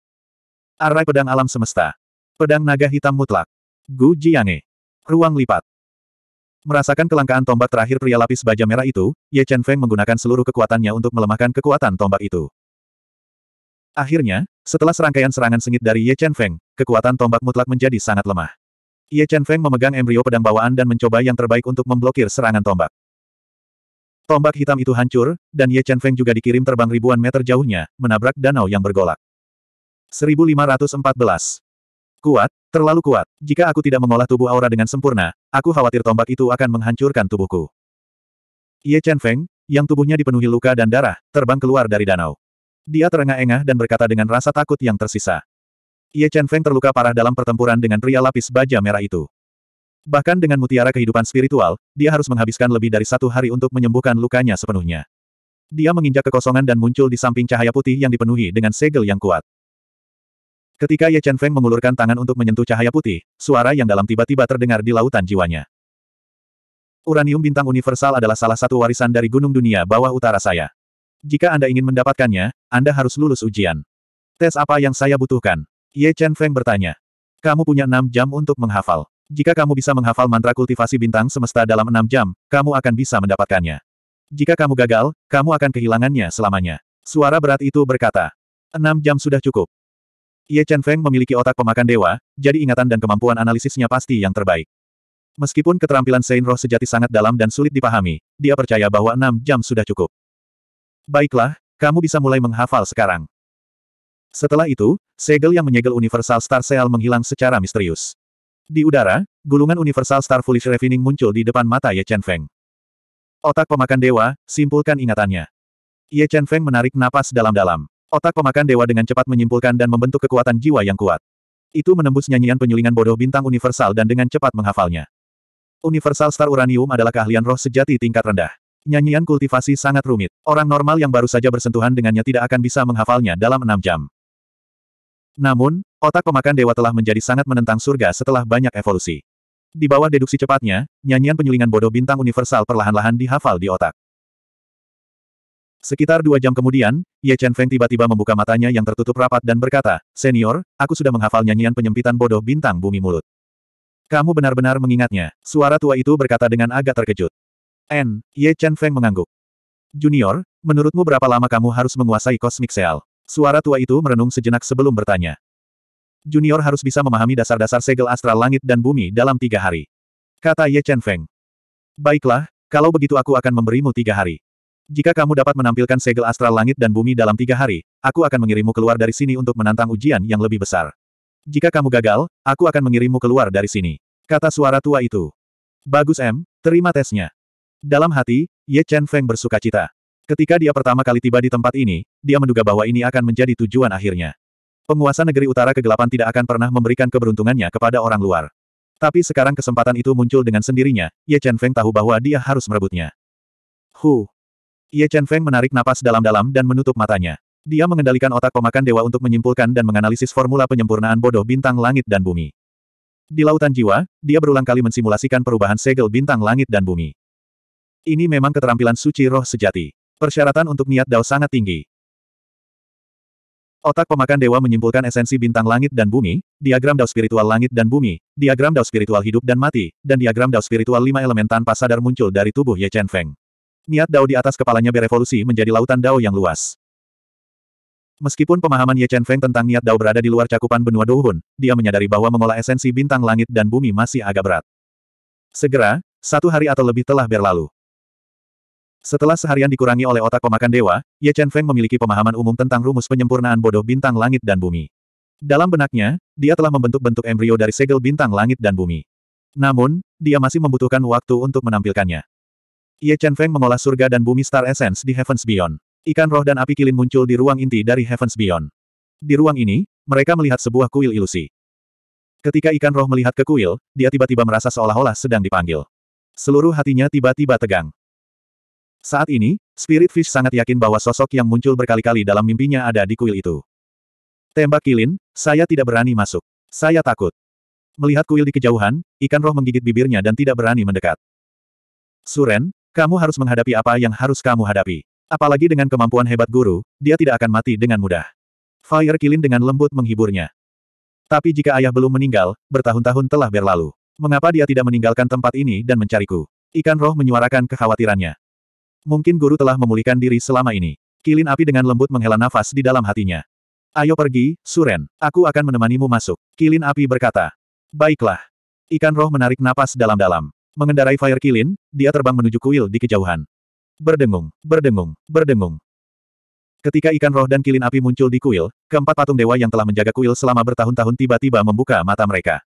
Arai pedang alam semesta. Pedang naga hitam mutlak. Gu Jiange. Ruang lipat. Merasakan kelangkaan tombak terakhir pria lapis baja merah itu, Ye Chen Feng menggunakan seluruh kekuatannya untuk melemahkan kekuatan tombak itu. Akhirnya, setelah serangkaian serangan sengit dari Ye Chen Feng, kekuatan tombak mutlak menjadi sangat lemah. Ye Chen Feng memegang embrio pedang bawaan dan mencoba yang terbaik untuk memblokir serangan tombak. Tombak hitam itu hancur, dan Ye Chen Feng juga dikirim terbang ribuan meter jauhnya, menabrak danau yang bergolak. 1514 Kuat, terlalu kuat. Jika aku tidak mengolah tubuh aura dengan sempurna, aku khawatir tombak itu akan menghancurkan tubuhku. Ye Chen Feng, yang tubuhnya dipenuhi luka dan darah, terbang keluar dari danau. Dia terengah-engah dan berkata dengan rasa takut yang tersisa. Ye Chen Feng terluka parah dalam pertempuran dengan pria lapis baja merah itu. Bahkan dengan mutiara kehidupan spiritual, dia harus menghabiskan lebih dari satu hari untuk menyembuhkan lukanya sepenuhnya. Dia menginjak kekosongan dan muncul di samping cahaya putih yang dipenuhi dengan segel yang kuat. Ketika Ye Chen Feng mengulurkan tangan untuk menyentuh cahaya putih, suara yang dalam tiba-tiba terdengar di lautan jiwanya. Uranium bintang universal adalah salah satu warisan dari gunung dunia bawah utara saya. Jika Anda ingin mendapatkannya, Anda harus lulus ujian. Tes apa yang saya butuhkan? Ye Chen Feng bertanya. Kamu punya enam jam untuk menghafal. Jika kamu bisa menghafal mantra kultivasi bintang semesta dalam enam jam, kamu akan bisa mendapatkannya. Jika kamu gagal, kamu akan kehilangannya selamanya. Suara berat itu berkata. Enam jam sudah cukup. Ye Chen Feng memiliki otak pemakan dewa, jadi ingatan dan kemampuan analisisnya pasti yang terbaik. Meskipun keterampilan Sein Roh sejati sangat dalam dan sulit dipahami, dia percaya bahwa enam jam sudah cukup. Baiklah, kamu bisa mulai menghafal sekarang. Setelah itu, segel yang menyegel Universal Star Seal menghilang secara misterius. Di udara, gulungan Universal Star Foolish Refining muncul di depan mata Ye Chen Feng. Otak pemakan dewa, simpulkan ingatannya. Ye Chen Feng menarik napas dalam-dalam. Otak pemakan dewa dengan cepat menyimpulkan dan membentuk kekuatan jiwa yang kuat. Itu menembus nyanyian penyulingan bodoh bintang universal dan dengan cepat menghafalnya. Universal Star Uranium adalah keahlian roh sejati tingkat rendah. Nyanyian kultivasi sangat rumit. Orang normal yang baru saja bersentuhan dengannya tidak akan bisa menghafalnya dalam enam jam. Namun, otak pemakan dewa telah menjadi sangat menentang surga setelah banyak evolusi. Di bawah deduksi cepatnya, nyanyian penyulingan bodoh bintang universal perlahan-lahan dihafal di otak. Sekitar dua jam kemudian, Ye Chen Feng tiba-tiba membuka matanya yang tertutup rapat dan berkata, Senior, aku sudah menghafal nyanyian penyempitan bodoh bintang bumi mulut. Kamu benar-benar mengingatnya, suara tua itu berkata dengan agak terkejut. N, Ye Chen Feng mengangguk. Junior, menurutmu berapa lama kamu harus menguasai kosmik seal? Suara tua itu merenung sejenak sebelum bertanya. Junior harus bisa memahami dasar-dasar segel astral langit dan bumi dalam tiga hari. Kata Ye Chen Feng. Baiklah, kalau begitu aku akan memberimu tiga hari. Jika kamu dapat menampilkan segel astral langit dan bumi dalam tiga hari, aku akan mengirimmu keluar dari sini untuk menantang ujian yang lebih besar. Jika kamu gagal, aku akan mengirimmu keluar dari sini. Kata suara tua itu. Bagus M, terima tesnya. Dalam hati, Ye Chen Feng bersuka cita. Ketika dia pertama kali tiba di tempat ini, dia menduga bahwa ini akan menjadi tujuan akhirnya. Penguasa negeri utara kegelapan tidak akan pernah memberikan keberuntungannya kepada orang luar. Tapi sekarang kesempatan itu muncul dengan sendirinya, Ye Chen Feng tahu bahwa dia harus merebutnya. Hu, Ye Chen Feng menarik napas dalam-dalam dan menutup matanya. Dia mengendalikan otak pemakan dewa untuk menyimpulkan dan menganalisis formula penyempurnaan bodoh bintang langit dan bumi. Di lautan jiwa, dia berulang kali mensimulasikan perubahan segel bintang langit dan bumi. Ini memang keterampilan suci roh sejati. Persyaratan untuk niat dao sangat tinggi. Otak pemakan dewa menyimpulkan esensi bintang langit dan bumi, diagram dao spiritual langit dan bumi, diagram dao spiritual hidup dan mati, dan diagram dao spiritual lima elemen tanpa sadar muncul dari tubuh Ye Chen Feng. Niat Dao di atas kepalanya berevolusi menjadi lautan Dao yang luas. Meskipun pemahaman Ye Chen Feng tentang niat Dao berada di luar cakupan benua Douhun, dia menyadari bahwa mengolah esensi bintang langit dan bumi masih agak berat. Segera, satu hari atau lebih telah berlalu. Setelah seharian dikurangi oleh otak pemakan dewa, Ye Chen Feng memiliki pemahaman umum tentang rumus penyempurnaan bodoh bintang langit dan bumi. Dalam benaknya, dia telah membentuk bentuk embrio dari segel bintang langit dan bumi. Namun, dia masih membutuhkan waktu untuk menampilkannya. Ye Chen Feng mengolah surga dan bumi Star Essence di Heavens Beyond. Ikan roh dan api kilin muncul di ruang inti dari Heavens Beyond. Di ruang ini, mereka melihat sebuah kuil ilusi. Ketika ikan roh melihat ke kuil, dia tiba-tiba merasa seolah-olah sedang dipanggil. Seluruh hatinya tiba-tiba tegang. Saat ini, Spirit Fish sangat yakin bahwa sosok yang muncul berkali-kali dalam mimpinya ada di kuil itu. Tembak kilin, saya tidak berani masuk. Saya takut. Melihat kuil di kejauhan, ikan roh menggigit bibirnya dan tidak berani mendekat. Suren, kamu harus menghadapi apa yang harus kamu hadapi. Apalagi dengan kemampuan hebat guru, dia tidak akan mati dengan mudah. Fire Kilin dengan lembut menghiburnya. Tapi jika ayah belum meninggal, bertahun-tahun telah berlalu. Mengapa dia tidak meninggalkan tempat ini dan mencariku? Ikan roh menyuarakan kekhawatirannya. Mungkin guru telah memulihkan diri selama ini. Kilin api dengan lembut menghela nafas di dalam hatinya. Ayo pergi, Suren. Aku akan menemanimu masuk. Kilin api berkata. Baiklah. Ikan roh menarik napas dalam-dalam. Mengendarai Fire Kilin, dia terbang menuju kuil di kejauhan. Berdengung, berdengung, berdengung. Ketika ikan roh dan kilin api muncul di kuil, keempat patung dewa yang telah menjaga kuil selama bertahun-tahun tiba-tiba membuka mata mereka.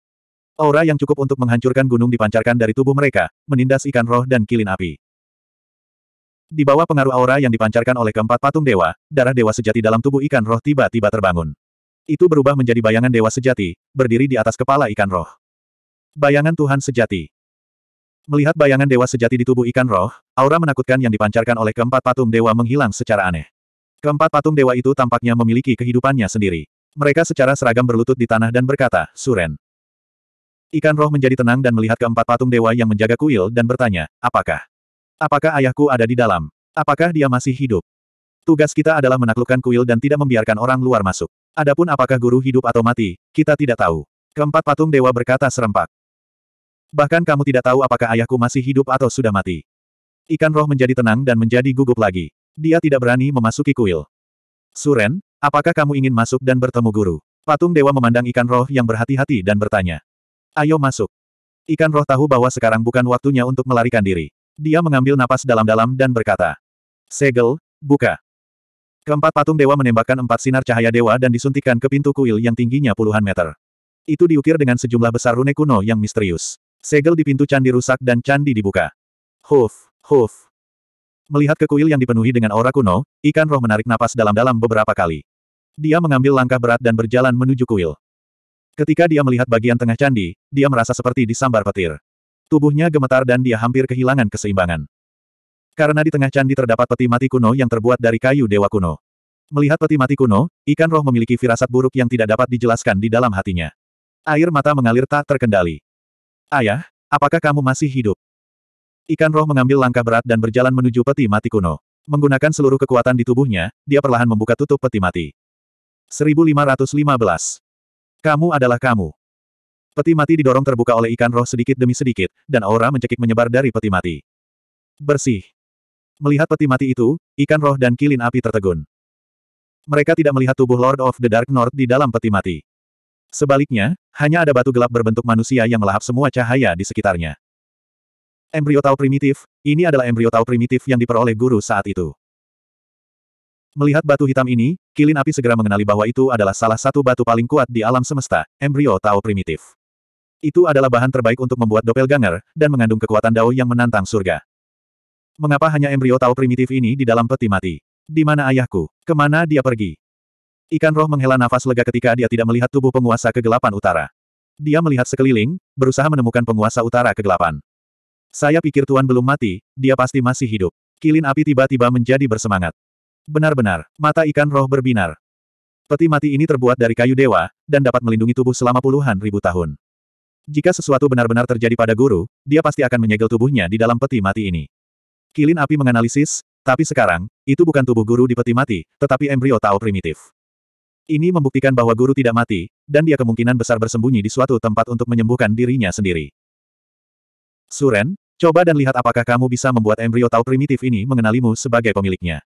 Aura yang cukup untuk menghancurkan gunung dipancarkan dari tubuh mereka, menindas ikan roh dan kilin api. Di bawah pengaruh aura yang dipancarkan oleh keempat patung dewa, darah dewa sejati dalam tubuh ikan roh tiba-tiba terbangun. Itu berubah menjadi bayangan dewa sejati, berdiri di atas kepala ikan roh. Bayangan Tuhan sejati. Melihat bayangan dewa sejati di tubuh ikan roh, aura menakutkan yang dipancarkan oleh keempat patung dewa menghilang secara aneh. Keempat patung dewa itu tampaknya memiliki kehidupannya sendiri. Mereka secara seragam berlutut di tanah dan berkata, Suren. Ikan roh menjadi tenang dan melihat keempat patung dewa yang menjaga kuil dan bertanya, apakah? Apakah ayahku ada di dalam? Apakah dia masih hidup? Tugas kita adalah menaklukkan kuil dan tidak membiarkan orang luar masuk. Adapun apakah guru hidup atau mati, kita tidak tahu. Keempat patung dewa berkata serempak. Bahkan kamu tidak tahu apakah ayahku masih hidup atau sudah mati. Ikan roh menjadi tenang dan menjadi gugup lagi. Dia tidak berani memasuki kuil. Suren, apakah kamu ingin masuk dan bertemu guru? Patung dewa memandang ikan roh yang berhati-hati dan bertanya. Ayo masuk. Ikan roh tahu bahwa sekarang bukan waktunya untuk melarikan diri. Dia mengambil napas dalam-dalam dan berkata. Segel, buka. Keempat patung dewa menembakkan empat sinar cahaya dewa dan disuntikkan ke pintu kuil yang tingginya puluhan meter. Itu diukir dengan sejumlah besar rune kuno yang misterius. Segel di pintu candi rusak dan candi dibuka. Huf, huf. Melihat ke kuil yang dipenuhi dengan aura kuno, ikan roh menarik napas dalam-dalam beberapa kali. Dia mengambil langkah berat dan berjalan menuju kuil. Ketika dia melihat bagian tengah candi, dia merasa seperti disambar petir. Tubuhnya gemetar dan dia hampir kehilangan keseimbangan. Karena di tengah candi terdapat peti mati kuno yang terbuat dari kayu dewa kuno. Melihat peti mati kuno, ikan roh memiliki firasat buruk yang tidak dapat dijelaskan di dalam hatinya. Air mata mengalir tak terkendali. Ayah, apakah kamu masih hidup? Ikan roh mengambil langkah berat dan berjalan menuju peti mati kuno. Menggunakan seluruh kekuatan di tubuhnya, dia perlahan membuka tutup peti mati. 1515. Kamu adalah kamu. Peti mati didorong terbuka oleh ikan roh sedikit demi sedikit, dan aura mencekik menyebar dari peti mati. Bersih. Melihat peti mati itu, ikan roh dan kilin api tertegun. Mereka tidak melihat tubuh Lord of the Dark North di dalam peti mati. Sebaliknya, hanya ada batu gelap berbentuk manusia yang melahap semua cahaya di sekitarnya. Embrio Tao primitif, ini adalah embrio Tau primitif yang diperoleh guru saat itu. Melihat batu hitam ini, Kilin Api segera mengenali bahwa itu adalah salah satu batu paling kuat di alam semesta, embrio Tao primitif. Itu adalah bahan terbaik untuk membuat doppelganger, dan mengandung kekuatan Dao yang menantang surga. Mengapa hanya embrio Tau primitif ini di dalam peti mati? Di mana ayahku? Kemana dia pergi? Ikan roh menghela nafas lega ketika dia tidak melihat tubuh penguasa kegelapan utara. Dia melihat sekeliling, berusaha menemukan penguasa utara kegelapan. Saya pikir Tuan belum mati, dia pasti masih hidup. Kilin api tiba-tiba menjadi bersemangat. Benar-benar, mata ikan roh berbinar. Peti mati ini terbuat dari kayu dewa, dan dapat melindungi tubuh selama puluhan ribu tahun. Jika sesuatu benar-benar terjadi pada guru, dia pasti akan menyegel tubuhnya di dalam peti mati ini. Kilin api menganalisis, tapi sekarang, itu bukan tubuh guru di peti mati, tetapi embrio Tao primitif. Ini membuktikan bahwa guru tidak mati, dan dia kemungkinan besar bersembunyi di suatu tempat untuk menyembuhkan dirinya sendiri. Suren, coba dan lihat apakah kamu bisa membuat embrio tau primitif ini mengenalimu sebagai pemiliknya.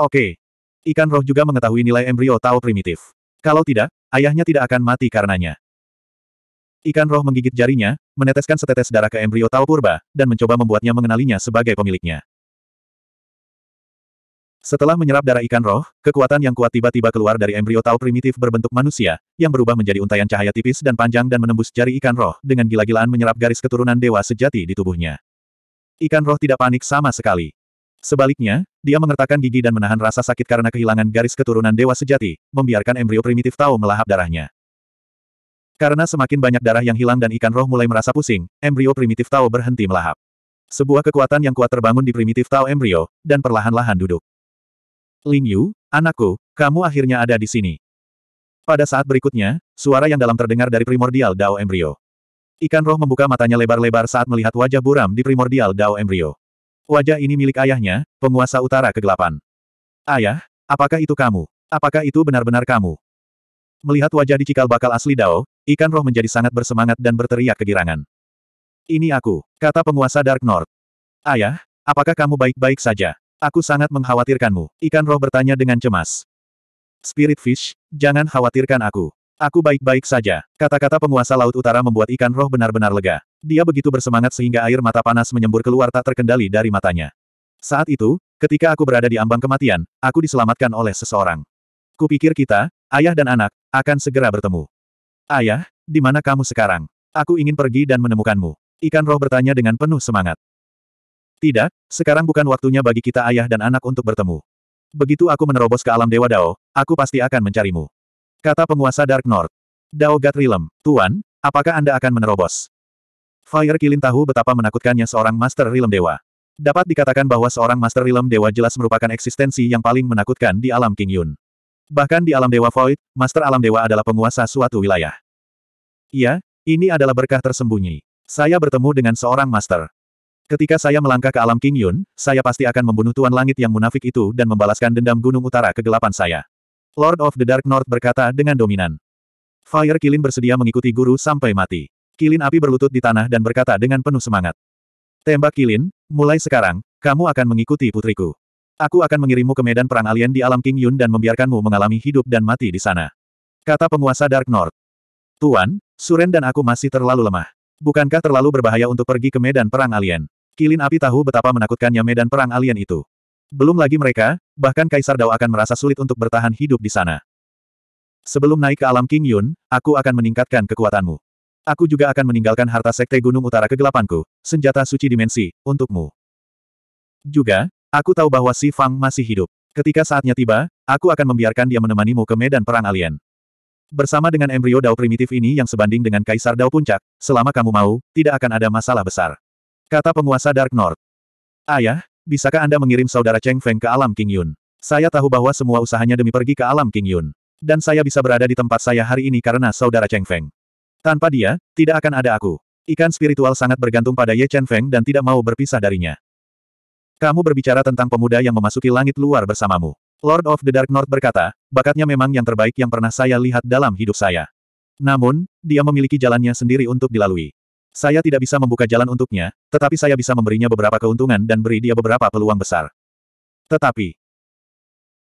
Oke. Ikan roh juga mengetahui nilai embrio tau primitif. Kalau tidak, ayahnya tidak akan mati karenanya. Ikan roh menggigit jarinya, meneteskan setetes darah ke embrio tau purba, dan mencoba membuatnya mengenalinya sebagai pemiliknya. Setelah menyerap darah ikan roh, kekuatan yang kuat tiba-tiba keluar dari embrio tau primitif berbentuk manusia, yang berubah menjadi untayan cahaya tipis dan panjang dan menembus jari ikan roh dengan gila-gilaan menyerap garis keturunan dewa sejati di tubuhnya. Ikan roh tidak panik sama sekali. Sebaliknya, dia mengertakkan gigi dan menahan rasa sakit karena kehilangan garis keturunan dewa sejati, membiarkan embrio primitif tau melahap darahnya. Karena semakin banyak darah yang hilang dan ikan roh mulai merasa pusing, embrio primitif tau berhenti melahap. Sebuah kekuatan yang kuat terbangun di primitif tau embrio, dan perlahan-lahan duduk. Ling Yu, anakku, kamu akhirnya ada di sini. Pada saat berikutnya, suara yang dalam terdengar dari primordial Dao Embryo. Ikan roh membuka matanya lebar-lebar saat melihat wajah buram di primordial Dao Embryo. Wajah ini milik ayahnya, penguasa utara kegelapan. Ayah, apakah itu kamu? Apakah itu benar-benar kamu? Melihat wajah di cikal bakal asli Dao, ikan roh menjadi sangat bersemangat dan berteriak kegirangan. Ini aku, kata penguasa Dark North. Ayah, apakah kamu baik-baik saja? Aku sangat mengkhawatirkanmu, ikan roh bertanya dengan cemas. Spirit Fish, jangan khawatirkan aku. Aku baik-baik saja. Kata-kata penguasa Laut Utara membuat ikan roh benar-benar lega. Dia begitu bersemangat sehingga air mata panas menyembur keluar tak terkendali dari matanya. Saat itu, ketika aku berada di ambang kematian, aku diselamatkan oleh seseorang. Kupikir kita, ayah dan anak, akan segera bertemu. Ayah, di mana kamu sekarang? Aku ingin pergi dan menemukanmu. Ikan roh bertanya dengan penuh semangat. Tidak, sekarang bukan waktunya bagi kita ayah dan anak untuk bertemu. Begitu aku menerobos ke alam Dewa Dao, aku pasti akan mencarimu. Kata penguasa Dark North. Dao Gatrilem, Tuan, apakah Anda akan menerobos? Fire Kilin tahu betapa menakutkannya seorang Master Rilem Dewa. Dapat dikatakan bahwa seorang Master Rilem Dewa jelas merupakan eksistensi yang paling menakutkan di alam King Yun. Bahkan di alam Dewa Void, Master Alam Dewa adalah penguasa suatu wilayah. Iya, ini adalah berkah tersembunyi. Saya bertemu dengan seorang Master. Ketika saya melangkah ke alam King Yun, saya pasti akan membunuh Tuan Langit yang munafik itu dan membalaskan dendam Gunung Utara kegelapan saya. Lord of the Dark North berkata dengan dominan. Fire Kilin bersedia mengikuti guru sampai mati. Kilin api berlutut di tanah dan berkata dengan penuh semangat. Tembak Kilin, mulai sekarang, kamu akan mengikuti putriku. Aku akan mengirimmu ke medan perang alien di alam King Yun dan membiarkanmu mengalami hidup dan mati di sana. Kata penguasa Dark North. Tuan, Suren dan aku masih terlalu lemah. Bukankah terlalu berbahaya untuk pergi ke medan perang alien? Kilin api tahu betapa menakutkannya medan perang alien itu. Belum lagi mereka, bahkan Kaisar Dao akan merasa sulit untuk bertahan hidup di sana. Sebelum naik ke alam King Yun, aku akan meningkatkan kekuatanmu. Aku juga akan meninggalkan harta Sekte Gunung Utara kegelapanku, senjata suci dimensi, untukmu. Juga, aku tahu bahwa si Fang masih hidup. Ketika saatnya tiba, aku akan membiarkan dia menemanimu ke medan perang alien. Bersama dengan embrio Dao primitif ini yang sebanding dengan Kaisar Dao Puncak, selama kamu mau, tidak akan ada masalah besar. Kata penguasa Dark North. Ayah, bisakah Anda mengirim saudara Cheng Feng ke alam King Yun? Saya tahu bahwa semua usahanya demi pergi ke alam King Yun. Dan saya bisa berada di tempat saya hari ini karena saudara Cheng Feng. Tanpa dia, tidak akan ada aku. Ikan spiritual sangat bergantung pada Ye Chen Feng dan tidak mau berpisah darinya. Kamu berbicara tentang pemuda yang memasuki langit luar bersamamu. Lord of the Dark North berkata, bakatnya memang yang terbaik yang pernah saya lihat dalam hidup saya. Namun, dia memiliki jalannya sendiri untuk dilalui. Saya tidak bisa membuka jalan untuknya, tetapi saya bisa memberinya beberapa keuntungan dan beri dia beberapa peluang besar. Tetapi,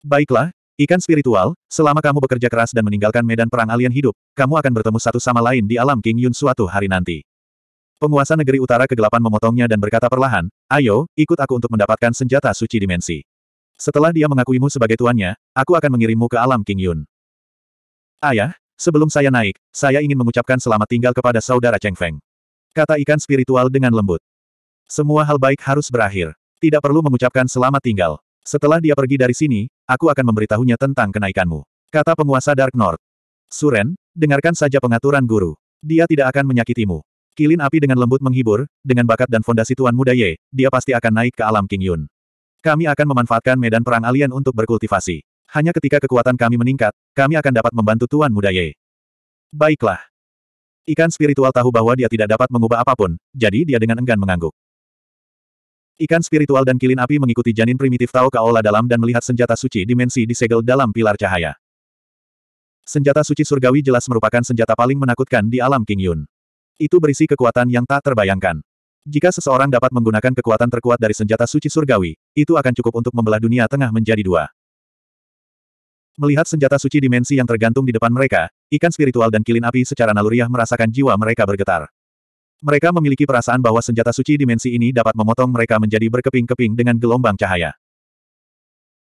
baiklah, ikan spiritual, selama kamu bekerja keras dan meninggalkan medan perang alien hidup, kamu akan bertemu satu sama lain di alam King Yun suatu hari nanti. Penguasa negeri utara kegelapan memotongnya dan berkata perlahan, ayo, ikut aku untuk mendapatkan senjata suci dimensi. Setelah dia mengakuimu sebagai tuannya, aku akan mengirimmu ke alam King Yun. Ayah, sebelum saya naik, saya ingin mengucapkan selamat tinggal kepada saudara Cheng Feng. Kata ikan spiritual dengan lembut. Semua hal baik harus berakhir. Tidak perlu mengucapkan selamat tinggal. Setelah dia pergi dari sini, aku akan memberitahunya tentang kenaikanmu. Kata penguasa Dark North. Suren, dengarkan saja pengaturan guru. Dia tidak akan menyakitimu. Kilin api dengan lembut menghibur, dengan bakat dan fondasi Tuan Muda Ye, dia pasti akan naik ke alam King Yun. Kami akan memanfaatkan medan perang alien untuk berkultivasi. Hanya ketika kekuatan kami meningkat, kami akan dapat membantu Tuan Muda Ye. Baiklah. Ikan spiritual tahu bahwa dia tidak dapat mengubah apapun, jadi dia dengan enggan mengangguk. Ikan spiritual dan kilin api mengikuti janin primitif Tao Kaola dalam dan melihat senjata suci dimensi disegel dalam pilar cahaya. Senjata suci surgawi jelas merupakan senjata paling menakutkan di alam King Yun. Itu berisi kekuatan yang tak terbayangkan. Jika seseorang dapat menggunakan kekuatan terkuat dari senjata suci surgawi, itu akan cukup untuk membelah dunia tengah menjadi dua. Melihat senjata suci dimensi yang tergantung di depan mereka, ikan spiritual dan kilin api secara naluriah merasakan jiwa mereka bergetar. Mereka memiliki perasaan bahwa senjata suci dimensi ini dapat memotong mereka menjadi berkeping-keping dengan gelombang cahaya.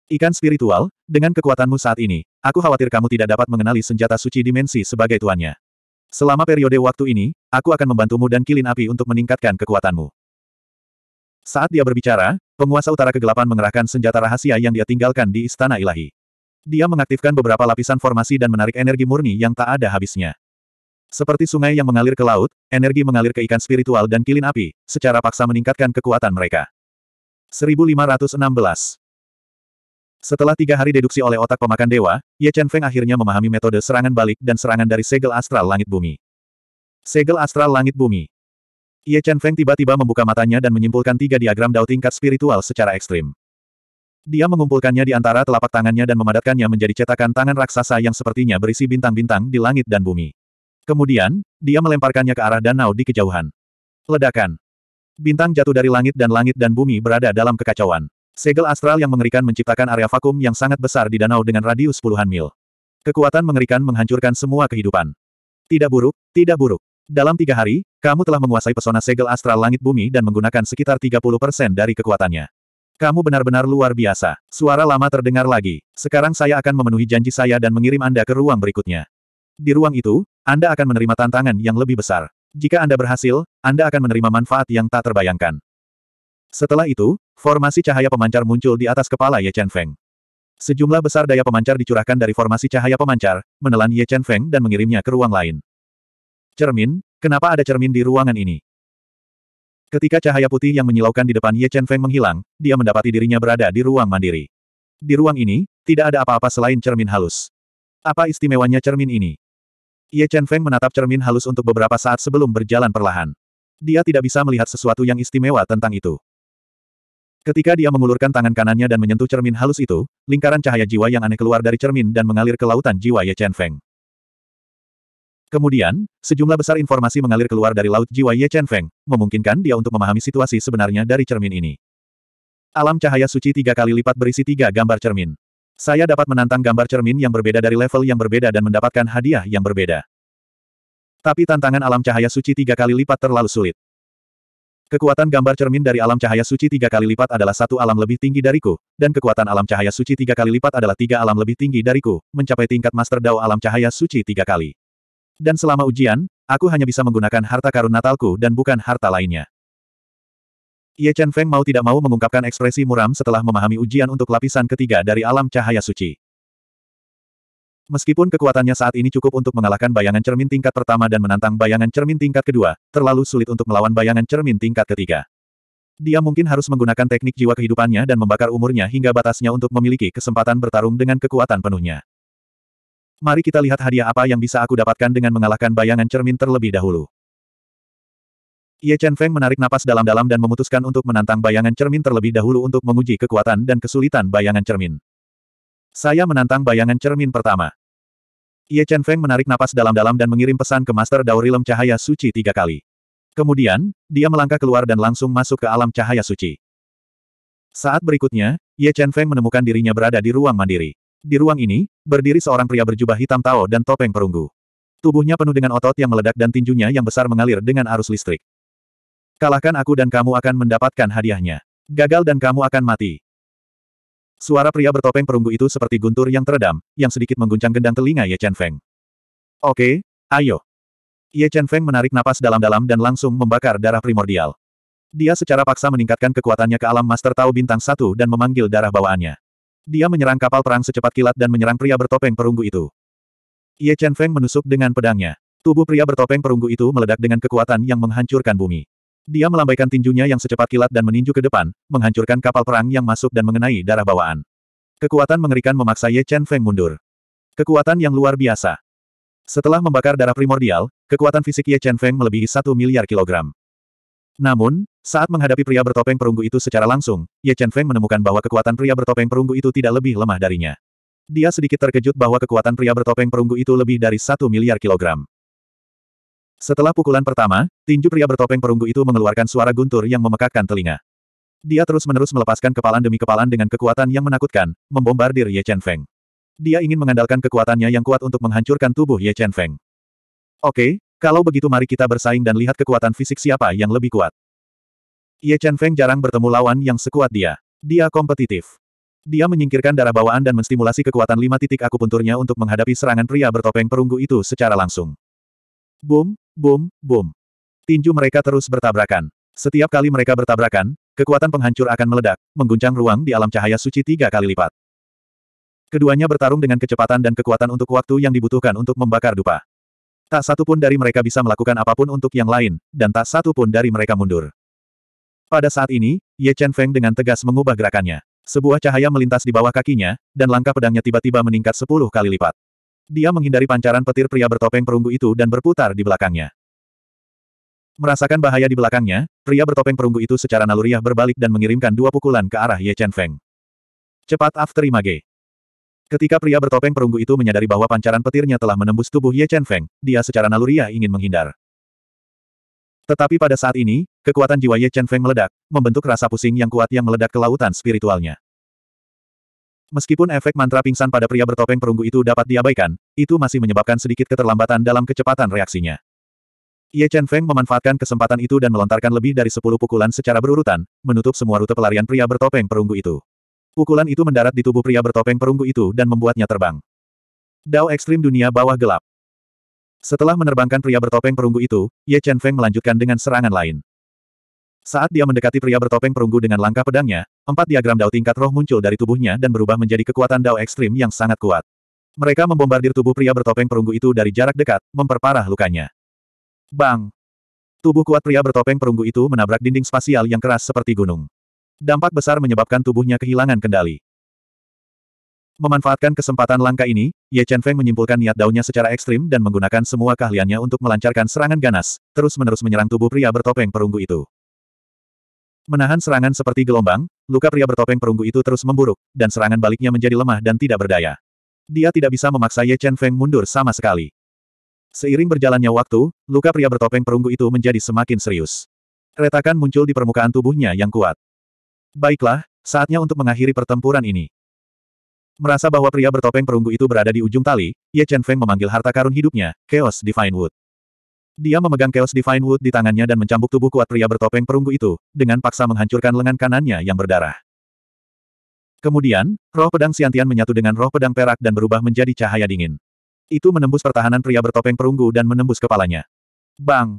Ikan spiritual, dengan kekuatanmu saat ini, aku khawatir kamu tidak dapat mengenali senjata suci dimensi sebagai tuannya. Selama periode waktu ini, aku akan membantumu dan kilin api untuk meningkatkan kekuatanmu. Saat dia berbicara, penguasa utara kegelapan mengerahkan senjata rahasia yang dia tinggalkan di Istana Ilahi. Dia mengaktifkan beberapa lapisan formasi dan menarik energi murni yang tak ada habisnya. Seperti sungai yang mengalir ke laut, energi mengalir ke ikan spiritual dan kilin api, secara paksa meningkatkan kekuatan mereka. 1516 Setelah tiga hari deduksi oleh otak pemakan dewa, Ye Chen Feng akhirnya memahami metode serangan balik dan serangan dari segel astral langit bumi. Segel astral langit bumi Ye Chen Feng tiba-tiba membuka matanya dan menyimpulkan tiga diagram dao tingkat spiritual secara ekstrim. Dia mengumpulkannya di antara telapak tangannya dan memadatkannya menjadi cetakan tangan raksasa yang sepertinya berisi bintang-bintang di langit dan bumi. Kemudian, dia melemparkannya ke arah danau di kejauhan. Ledakan. Bintang jatuh dari langit dan langit dan bumi berada dalam kekacauan. Segel astral yang mengerikan menciptakan area vakum yang sangat besar di danau dengan radius puluhan mil. Kekuatan mengerikan menghancurkan semua kehidupan. Tidak buruk, tidak buruk. Dalam tiga hari, kamu telah menguasai pesona segel astral langit bumi dan menggunakan sekitar 30% dari kekuatannya. Kamu benar-benar luar biasa. Suara lama terdengar lagi. Sekarang saya akan memenuhi janji saya dan mengirim Anda ke ruang berikutnya. Di ruang itu, Anda akan menerima tantangan yang lebih besar. Jika Anda berhasil, Anda akan menerima manfaat yang tak terbayangkan. Setelah itu, formasi cahaya pemancar muncul di atas kepala Ye Chen Feng. Sejumlah besar daya pemancar dicurahkan dari formasi cahaya pemancar, menelan Ye Chen Feng dan mengirimnya ke ruang lain. Cermin, kenapa ada cermin di ruangan ini? Ketika cahaya putih yang menyilaukan di depan Ye Chen Feng menghilang, dia mendapati dirinya berada di ruang mandiri. Di ruang ini, tidak ada apa-apa selain cermin halus. Apa istimewanya cermin ini? Ye Chen Feng menatap cermin halus untuk beberapa saat sebelum berjalan perlahan. Dia tidak bisa melihat sesuatu yang istimewa tentang itu. Ketika dia mengulurkan tangan kanannya dan menyentuh cermin halus itu, lingkaran cahaya jiwa yang aneh keluar dari cermin dan mengalir ke lautan jiwa Ye Chen Feng. Kemudian, sejumlah besar informasi mengalir keluar dari laut jiwa Ye Chen Feng, memungkinkan dia untuk memahami situasi sebenarnya dari cermin ini. Alam cahaya suci tiga kali lipat berisi tiga gambar cermin. Saya dapat menantang gambar cermin yang berbeda dari level yang berbeda dan mendapatkan hadiah yang berbeda. Tapi tantangan alam cahaya suci tiga kali lipat terlalu sulit. Kekuatan gambar cermin dari alam cahaya suci tiga kali lipat adalah satu alam lebih tinggi dariku, dan kekuatan alam cahaya suci tiga kali lipat adalah tiga alam lebih tinggi dariku, mencapai tingkat Master Dao alam cahaya suci tiga kali. Dan selama ujian, aku hanya bisa menggunakan harta karun Natalku dan bukan harta lainnya. Ye Chen Feng mau tidak mau mengungkapkan ekspresi muram setelah memahami ujian untuk lapisan ketiga dari alam cahaya suci. Meskipun kekuatannya saat ini cukup untuk mengalahkan bayangan cermin tingkat pertama dan menantang bayangan cermin tingkat kedua, terlalu sulit untuk melawan bayangan cermin tingkat ketiga. Dia mungkin harus menggunakan teknik jiwa kehidupannya dan membakar umurnya hingga batasnya untuk memiliki kesempatan bertarung dengan kekuatan penuhnya. Mari kita lihat hadiah apa yang bisa aku dapatkan dengan mengalahkan bayangan cermin terlebih dahulu. Ye Chen Feng menarik napas dalam-dalam dan memutuskan untuk menantang bayangan cermin terlebih dahulu untuk menguji kekuatan dan kesulitan bayangan cermin. Saya menantang bayangan cermin pertama. Ye Chen Feng menarik napas dalam-dalam dan mengirim pesan ke Master Dao Rilem Cahaya Suci tiga kali. Kemudian, dia melangkah keluar dan langsung masuk ke alam cahaya suci. Saat berikutnya, Ye Chen Feng menemukan dirinya berada di ruang mandiri. Di ruang ini, berdiri seorang pria berjubah hitam tao dan topeng perunggu. Tubuhnya penuh dengan otot yang meledak dan tinjunya yang besar mengalir dengan arus listrik. Kalahkan aku dan kamu akan mendapatkan hadiahnya. Gagal dan kamu akan mati. Suara pria bertopeng perunggu itu seperti guntur yang teredam, yang sedikit mengguncang gendang telinga Ye Chen Feng. Oke, ayo. Ye Chen Feng menarik napas dalam-dalam dan langsung membakar darah primordial. Dia secara paksa meningkatkan kekuatannya ke alam Master Tao Bintang satu dan memanggil darah bawaannya. Dia menyerang kapal perang secepat kilat dan menyerang pria bertopeng perunggu itu. Ye Chen Feng menusuk dengan pedangnya. Tubuh pria bertopeng perunggu itu meledak dengan kekuatan yang menghancurkan bumi. Dia melambaikan tinjunya yang secepat kilat dan meninju ke depan, menghancurkan kapal perang yang masuk dan mengenai darah bawaan. Kekuatan mengerikan memaksa Ye Chen Feng mundur. Kekuatan yang luar biasa. Setelah membakar darah primordial, kekuatan fisik Ye Chen Feng melebihi satu miliar kilogram. Namun, saat menghadapi pria bertopeng perunggu itu secara langsung, Ye Chen Feng menemukan bahwa kekuatan pria bertopeng perunggu itu tidak lebih lemah darinya. Dia sedikit terkejut bahwa kekuatan pria bertopeng perunggu itu lebih dari satu miliar kilogram. Setelah pukulan pertama, tinju pria bertopeng perunggu itu mengeluarkan suara guntur yang memekakkan telinga. Dia terus-menerus melepaskan kepalan demi kepalan dengan kekuatan yang menakutkan, membombardir Ye Chen Feng. Dia ingin mengandalkan kekuatannya yang kuat untuk menghancurkan tubuh Ye Chen Feng. Oke, kalau begitu mari kita bersaing dan lihat kekuatan fisik siapa yang lebih kuat. Ye Chen Feng jarang bertemu lawan yang sekuat dia. Dia kompetitif. Dia menyingkirkan darah bawaan dan menstimulasi kekuatan lima titik akupunturnya untuk menghadapi serangan pria bertopeng perunggu itu secara langsung. Boom, boom, boom. Tinju mereka terus bertabrakan. Setiap kali mereka bertabrakan, kekuatan penghancur akan meledak, mengguncang ruang di alam cahaya suci tiga kali lipat. Keduanya bertarung dengan kecepatan dan kekuatan untuk waktu yang dibutuhkan untuk membakar dupa. Tak satu pun dari mereka bisa melakukan apapun untuk yang lain, dan tak satu pun dari mereka mundur. Pada saat ini, Ye Chen Feng dengan tegas mengubah gerakannya. Sebuah cahaya melintas di bawah kakinya, dan langkah pedangnya tiba-tiba meningkat sepuluh kali lipat. Dia menghindari pancaran petir pria bertopeng perunggu itu dan berputar di belakangnya. Merasakan bahaya di belakangnya, pria bertopeng perunggu itu secara naluriah berbalik dan mengirimkan dua pukulan ke arah Ye Chen Feng. Cepat after image. Ketika pria bertopeng perunggu itu menyadari bahwa pancaran petirnya telah menembus tubuh Ye Chen Feng, dia secara naluriah ingin menghindar. Tetapi pada saat ini, kekuatan jiwa Ye Chen Feng meledak, membentuk rasa pusing yang kuat yang meledak ke lautan spiritualnya. Meskipun efek mantra pingsan pada pria bertopeng perunggu itu dapat diabaikan, itu masih menyebabkan sedikit keterlambatan dalam kecepatan reaksinya. Ye Chen Feng memanfaatkan kesempatan itu dan melontarkan lebih dari sepuluh pukulan secara berurutan, menutup semua rute pelarian pria bertopeng perunggu itu. Pukulan itu mendarat di tubuh pria bertopeng perunggu itu dan membuatnya terbang. Dao ekstrim dunia bawah gelap. Setelah menerbangkan pria bertopeng perunggu itu, Ye Chen Feng melanjutkan dengan serangan lain. Saat dia mendekati pria bertopeng perunggu dengan langkah pedangnya, empat diagram dao tingkat roh muncul dari tubuhnya dan berubah menjadi kekuatan dao ekstrim yang sangat kuat. Mereka membombardir tubuh pria bertopeng perunggu itu dari jarak dekat, memperparah lukanya. Bang! Tubuh kuat pria bertopeng perunggu itu menabrak dinding spasial yang keras seperti gunung. Dampak besar menyebabkan tubuhnya kehilangan kendali. Memanfaatkan kesempatan langka ini, Ye Chen Feng menyimpulkan niat daunnya secara ekstrim dan menggunakan semua keahliannya untuk melancarkan serangan ganas, terus-menerus menyerang tubuh pria bertopeng perunggu itu. Menahan serangan seperti gelombang, luka pria bertopeng perunggu itu terus memburuk, dan serangan baliknya menjadi lemah dan tidak berdaya. Dia tidak bisa memaksa Ye Chen Feng mundur sama sekali. Seiring berjalannya waktu, luka pria bertopeng perunggu itu menjadi semakin serius. Retakan muncul di permukaan tubuhnya yang kuat. Baiklah, saatnya untuk mengakhiri pertempuran ini. Merasa bahwa pria bertopeng perunggu itu berada di ujung tali, Ye Chen Feng memanggil harta karun hidupnya, Chaos Divine Wood. Dia memegang Chaos Divine Wood di tangannya dan mencambuk tubuh kuat pria bertopeng perunggu itu, dengan paksa menghancurkan lengan kanannya yang berdarah. Kemudian, roh pedang Siantian menyatu dengan roh pedang perak dan berubah menjadi cahaya dingin. Itu menembus pertahanan pria bertopeng perunggu dan menembus kepalanya. Bang!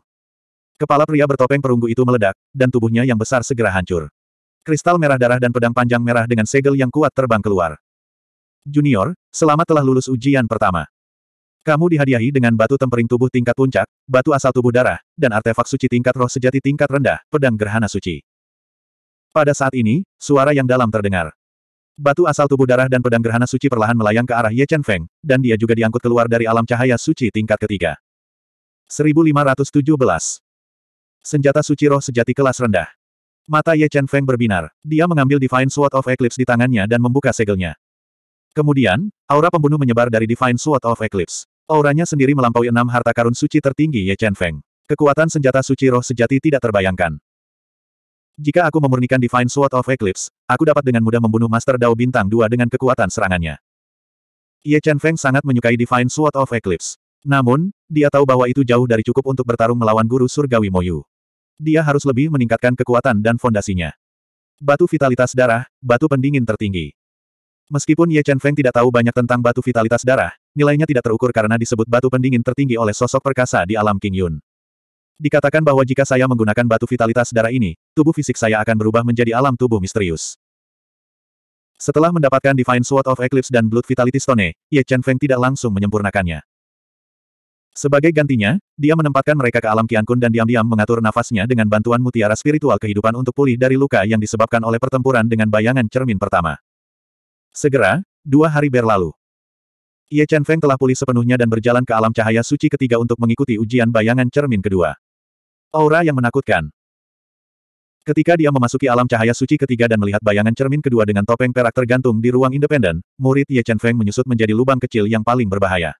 Kepala pria bertopeng perunggu itu meledak, dan tubuhnya yang besar segera hancur. Kristal merah darah dan pedang panjang merah dengan segel yang kuat terbang keluar. Junior, selamat telah lulus ujian pertama. Kamu dihadiahi dengan batu tempering tubuh tingkat puncak, batu asal tubuh darah, dan artefak suci tingkat roh sejati tingkat rendah, pedang gerhana suci. Pada saat ini, suara yang dalam terdengar. Batu asal tubuh darah dan pedang gerhana suci perlahan melayang ke arah Ye Chen Feng, dan dia juga diangkut keluar dari alam cahaya suci tingkat ketiga. 1517 Senjata suci roh sejati kelas rendah. Mata Ye Chen Feng berbinar. Dia mengambil Divine Sword of Eclipse di tangannya dan membuka segelnya. Kemudian, aura pembunuh menyebar dari Divine Sword of Eclipse. Auranya sendiri melampaui enam harta karun suci tertinggi Ye Chen Feng. Kekuatan senjata suci roh sejati tidak terbayangkan. Jika aku memurnikan Divine Sword of Eclipse, aku dapat dengan mudah membunuh Master Dao Bintang 2 dengan kekuatan serangannya. Ye Chen Feng sangat menyukai Divine Sword of Eclipse. Namun, dia tahu bahwa itu jauh dari cukup untuk bertarung melawan guru surgawi Moyu. Dia harus lebih meningkatkan kekuatan dan fondasinya. Batu vitalitas darah, batu pendingin tertinggi. Meskipun Ye Chen Feng tidak tahu banyak tentang batu vitalitas darah, nilainya tidak terukur karena disebut batu pendingin tertinggi oleh sosok perkasa di alam King Yun. Dikatakan bahwa jika saya menggunakan batu vitalitas darah ini, tubuh fisik saya akan berubah menjadi alam tubuh misterius. Setelah mendapatkan Divine Sword of Eclipse dan Blood Vitality Stone, Ye Chen Feng tidak langsung menyempurnakannya. Sebagai gantinya, dia menempatkan mereka ke alam Kun dan diam-diam mengatur nafasnya dengan bantuan mutiara spiritual kehidupan untuk pulih dari luka yang disebabkan oleh pertempuran dengan bayangan cermin pertama. Segera, dua hari berlalu. Ye Chen Feng telah pulih sepenuhnya dan berjalan ke alam cahaya suci ketiga untuk mengikuti ujian bayangan cermin kedua. Aura yang menakutkan. Ketika dia memasuki alam cahaya suci ketiga dan melihat bayangan cermin kedua dengan topeng perak tergantung di ruang independen, murid Ye Chen Feng menyusut menjadi lubang kecil yang paling berbahaya.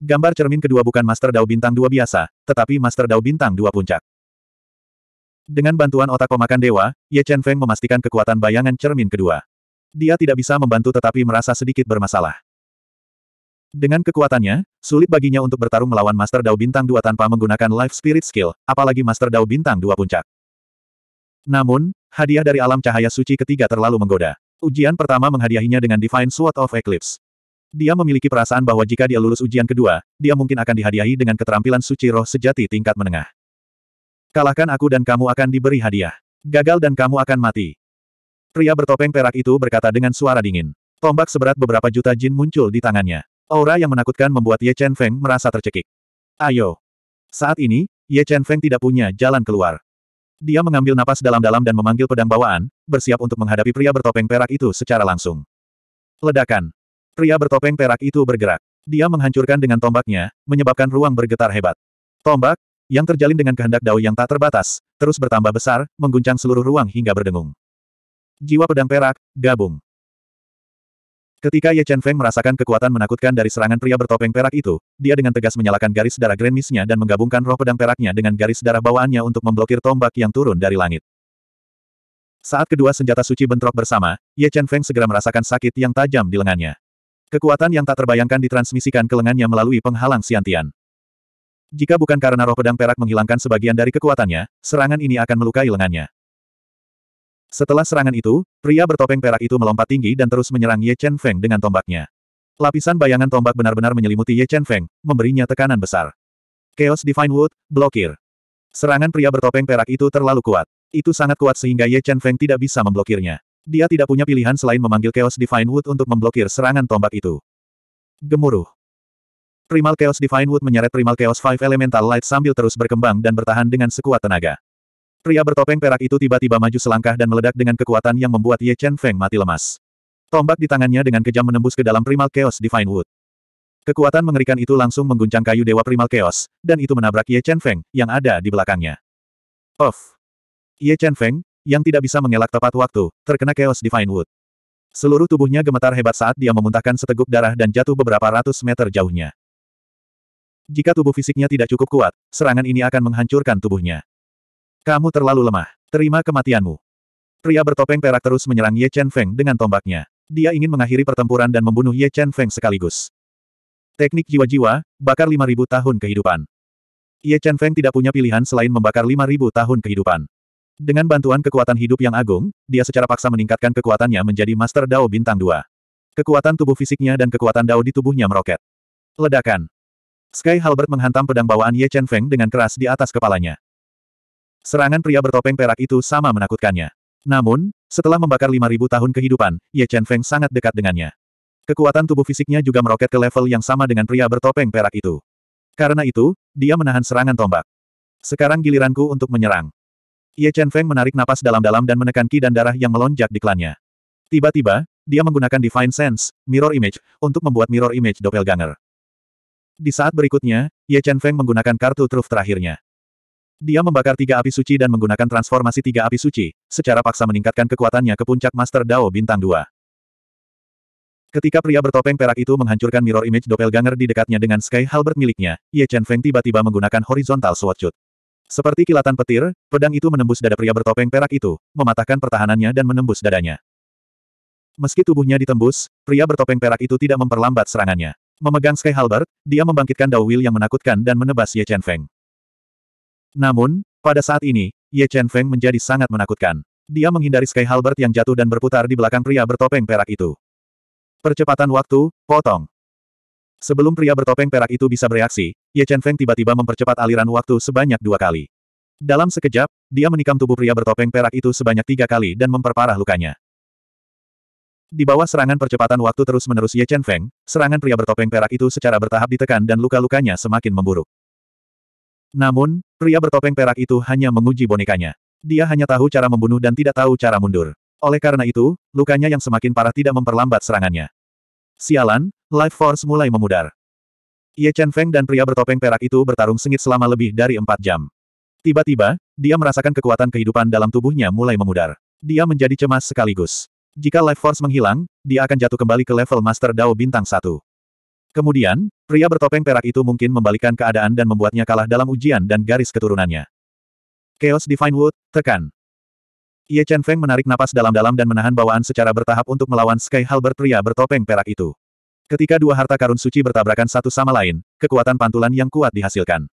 Gambar cermin kedua bukan Master Dao Bintang dua biasa, tetapi Master Dao Bintang dua puncak. Dengan bantuan otak pemakan dewa, Ye Chen Feng memastikan kekuatan bayangan cermin kedua. Dia tidak bisa membantu tetapi merasa sedikit bermasalah. Dengan kekuatannya, sulit baginya untuk bertarung melawan Master Dao Bintang 2 tanpa menggunakan Life Spirit Skill, apalagi Master Dao Bintang 2 puncak. Namun, hadiah dari alam cahaya suci ketiga terlalu menggoda. Ujian pertama menghadiahinya dengan Divine Sword of Eclipse. Dia memiliki perasaan bahwa jika dia lulus ujian kedua, dia mungkin akan dihadiahi dengan keterampilan suci roh sejati tingkat menengah. Kalahkan aku dan kamu akan diberi hadiah. Gagal dan kamu akan mati. Pria bertopeng perak itu berkata dengan suara dingin. Tombak seberat beberapa juta jin muncul di tangannya. Aura yang menakutkan membuat Ye Chen Feng merasa tercekik. Ayo. Saat ini, Ye Chen Feng tidak punya jalan keluar. Dia mengambil napas dalam-dalam dan memanggil pedang bawaan, bersiap untuk menghadapi pria bertopeng perak itu secara langsung. Ledakan. Pria bertopeng perak itu bergerak. Dia menghancurkan dengan tombaknya, menyebabkan ruang bergetar hebat. Tombak, yang terjalin dengan kehendak dao yang tak terbatas, terus bertambah besar, mengguncang seluruh ruang hingga berdengung. Jiwa pedang perak, gabung. Ketika Ye Chen Feng merasakan kekuatan menakutkan dari serangan pria bertopeng perak itu, dia dengan tegas menyalakan garis darah Grand miss nya dan menggabungkan roh pedang peraknya dengan garis darah bawaannya untuk memblokir tombak yang turun dari langit. Saat kedua senjata suci bentrok bersama, Ye Chen Feng segera merasakan sakit yang tajam di lengannya. Kekuatan yang tak terbayangkan ditransmisikan ke lengannya melalui penghalang siantian. Jika bukan karena roh pedang perak menghilangkan sebagian dari kekuatannya, serangan ini akan melukai lengannya. Setelah serangan itu, pria bertopeng perak itu melompat tinggi dan terus menyerang Ye Chen Feng dengan tombaknya. Lapisan bayangan tombak benar-benar menyelimuti Ye Chen Feng, memberinya tekanan besar. Chaos Divine Wood, blokir. Serangan pria bertopeng perak itu terlalu kuat. Itu sangat kuat sehingga Ye Chen Feng tidak bisa memblokirnya. Dia tidak punya pilihan selain memanggil Chaos Divine Wood untuk memblokir serangan tombak itu. Gemuruh. Primal Chaos Divine Wood menyeret Primal Chaos Five Elemental Light sambil terus berkembang dan bertahan dengan sekuat tenaga. Pria bertopeng perak itu tiba-tiba maju selangkah dan meledak dengan kekuatan yang membuat Ye Chen Feng mati lemas. Tombak di tangannya dengan kejam menembus ke dalam primal chaos Divine Wood. Kekuatan mengerikan itu langsung mengguncang kayu dewa primal chaos, dan itu menabrak Ye Chen Feng, yang ada di belakangnya. Off! Ye Chen Feng, yang tidak bisa mengelak tepat waktu, terkena chaos Divine Wood. Seluruh tubuhnya gemetar hebat saat dia memuntahkan seteguk darah dan jatuh beberapa ratus meter jauhnya. Jika tubuh fisiknya tidak cukup kuat, serangan ini akan menghancurkan tubuhnya. Kamu terlalu lemah. Terima kematianmu. Pria bertopeng perak terus menyerang Ye Chen Feng dengan tombaknya. Dia ingin mengakhiri pertempuran dan membunuh Ye Chen Feng sekaligus. Teknik jiwa-jiwa, bakar 5000 tahun kehidupan. Ye Chen Feng tidak punya pilihan selain membakar 5000 tahun kehidupan. Dengan bantuan kekuatan hidup yang agung, dia secara paksa meningkatkan kekuatannya menjadi Master Dao Bintang 2. Kekuatan tubuh fisiknya dan kekuatan Dao di tubuhnya meroket. Ledakan. Sky Halbert menghantam pedang bawaan Ye Chen Feng dengan keras di atas kepalanya. Serangan pria bertopeng perak itu sama menakutkannya. Namun, setelah membakar 5.000 tahun kehidupan, Ye Chen Feng sangat dekat dengannya. Kekuatan tubuh fisiknya juga meroket ke level yang sama dengan pria bertopeng perak itu. Karena itu, dia menahan serangan tombak. Sekarang giliranku untuk menyerang. Ye Chen Feng menarik napas dalam-dalam dan menekan ki dan darah yang melonjak di klannya. Tiba-tiba, dia menggunakan Divine Sense, Mirror Image, untuk membuat Mirror Image Doppelganger. Di saat berikutnya, Ye Chen Feng menggunakan kartu truf terakhirnya. Dia membakar tiga api suci dan menggunakan transformasi tiga api suci, secara paksa meningkatkan kekuatannya ke puncak Master Dao Bintang 2. Ketika pria bertopeng perak itu menghancurkan mirror image doppelganger di dekatnya dengan Sky Halbert miliknya, Ye Chen Feng tiba-tiba menggunakan horizontal sword Seperti kilatan petir, pedang itu menembus dada pria bertopeng perak itu, mematahkan pertahanannya dan menembus dadanya. Meski tubuhnya ditembus, pria bertopeng perak itu tidak memperlambat serangannya. Memegang Sky Halbert, dia membangkitkan Dao Will yang menakutkan dan menebas Ye Chen Feng. Namun, pada saat ini, Ye Chen Feng menjadi sangat menakutkan. Dia menghindari Sky Halbert yang jatuh dan berputar di belakang pria bertopeng perak itu. Percepatan waktu, potong. Sebelum pria bertopeng perak itu bisa bereaksi, Ye Chen Feng tiba-tiba mempercepat aliran waktu sebanyak dua kali. Dalam sekejap, dia menikam tubuh pria bertopeng perak itu sebanyak tiga kali dan memperparah lukanya. Di bawah serangan percepatan waktu terus-menerus Ye Chen Feng, serangan pria bertopeng perak itu secara bertahap ditekan dan luka-lukanya semakin memburuk. Namun, pria bertopeng perak itu hanya menguji bonekanya. Dia hanya tahu cara membunuh dan tidak tahu cara mundur. Oleh karena itu, lukanya yang semakin parah tidak memperlambat serangannya. Sialan, Life Force mulai memudar. Ye Chen Feng dan pria bertopeng perak itu bertarung sengit selama lebih dari empat jam. Tiba-tiba, dia merasakan kekuatan kehidupan dalam tubuhnya mulai memudar. Dia menjadi cemas sekaligus. Jika Life Force menghilang, dia akan jatuh kembali ke level Master Dao Bintang 1. Kemudian, pria bertopeng perak itu mungkin membalikkan keadaan dan membuatnya kalah dalam ujian dan garis keturunannya. Chaos Divine Wood, tekan. Ye Chen Feng menarik napas dalam-dalam dan menahan bawaan secara bertahap untuk melawan Sky Halbert pria bertopeng perak itu. Ketika dua harta karun suci bertabrakan satu sama lain, kekuatan pantulan yang kuat dihasilkan.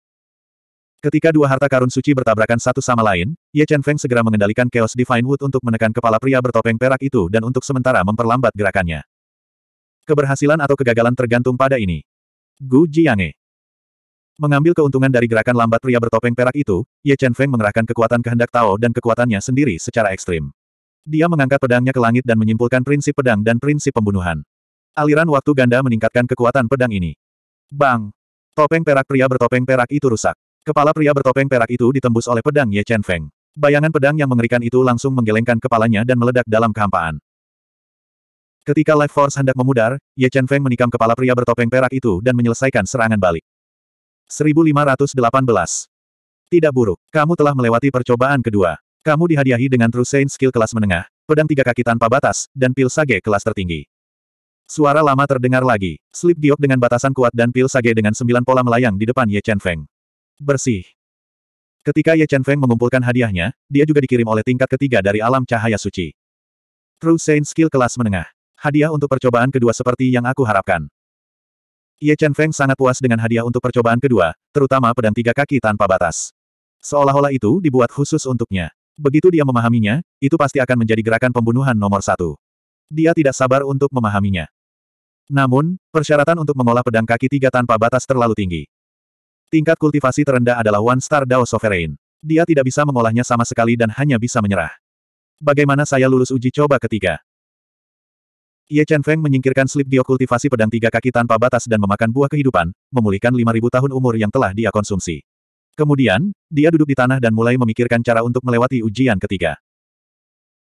Ketika dua harta karun suci bertabrakan satu sama lain, Ye Chen Feng segera mengendalikan Chaos Divine Wood untuk menekan kepala pria bertopeng perak itu dan untuk sementara memperlambat gerakannya. Keberhasilan atau kegagalan tergantung pada ini. Gu Jiange. Mengambil keuntungan dari gerakan lambat pria bertopeng perak itu, Ye Chen Feng mengerahkan kekuatan kehendak Tao dan kekuatannya sendiri secara ekstrim. Dia mengangkat pedangnya ke langit dan menyimpulkan prinsip pedang dan prinsip pembunuhan. Aliran waktu ganda meningkatkan kekuatan pedang ini. Bang! Topeng perak pria bertopeng perak itu rusak. Kepala pria bertopeng perak itu ditembus oleh pedang Ye Chen Feng. Bayangan pedang yang mengerikan itu langsung menggelengkan kepalanya dan meledak dalam kehampaan. Ketika Life Force hendak memudar, Ye Chen Feng menikam kepala pria bertopeng perak itu dan menyelesaikan serangan balik. 1518. Tidak buruk, kamu telah melewati percobaan kedua. Kamu dihadiahi dengan True Saint skill kelas menengah, pedang tiga kaki tanpa batas, dan pil sage kelas tertinggi. Suara lama terdengar lagi, slip giok dengan batasan kuat dan pil sage dengan sembilan pola melayang di depan Ye Chen Feng. Bersih. Ketika Ye Chen Feng mengumpulkan hadiahnya, dia juga dikirim oleh tingkat ketiga dari alam cahaya suci. True Saint skill kelas menengah hadiah untuk percobaan kedua seperti yang aku harapkan. Ye Chen Feng sangat puas dengan hadiah untuk percobaan kedua, terutama pedang tiga kaki tanpa batas. Seolah-olah itu dibuat khusus untuknya. Begitu dia memahaminya, itu pasti akan menjadi gerakan pembunuhan nomor satu. Dia tidak sabar untuk memahaminya. Namun, persyaratan untuk mengolah pedang kaki tiga tanpa batas terlalu tinggi. Tingkat kultivasi terendah adalah One Star Dao Sovereign. Dia tidak bisa mengolahnya sama sekali dan hanya bisa menyerah. Bagaimana saya lulus uji coba ketiga? Ye Chen Feng menyingkirkan slip biokultivasi pedang tiga kaki tanpa batas dan memakan buah kehidupan, memulihkan 5.000 tahun umur yang telah dia konsumsi. Kemudian, dia duduk di tanah dan mulai memikirkan cara untuk melewati ujian ketiga.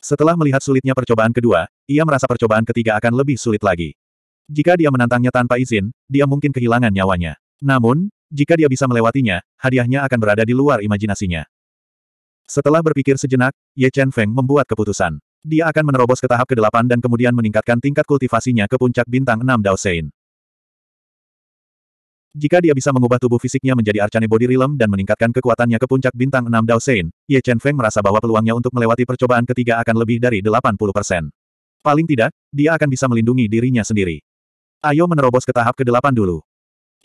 Setelah melihat sulitnya percobaan kedua, ia merasa percobaan ketiga akan lebih sulit lagi. Jika dia menantangnya tanpa izin, dia mungkin kehilangan nyawanya. Namun, jika dia bisa melewatinya, hadiahnya akan berada di luar imajinasinya. Setelah berpikir sejenak, Ye Chen Feng membuat keputusan. Dia akan menerobos ke tahap ke-8 dan kemudian meningkatkan tingkat kultivasinya ke puncak bintang 6 Sein. Jika dia bisa mengubah tubuh fisiknya menjadi Arcane Body Realm dan meningkatkan kekuatannya ke puncak bintang 6 Sein, Ye Chen Feng merasa bahwa peluangnya untuk melewati percobaan ketiga akan lebih dari 80%. Paling tidak, dia akan bisa melindungi dirinya sendiri. Ayo menerobos ke tahap ke-8 dulu.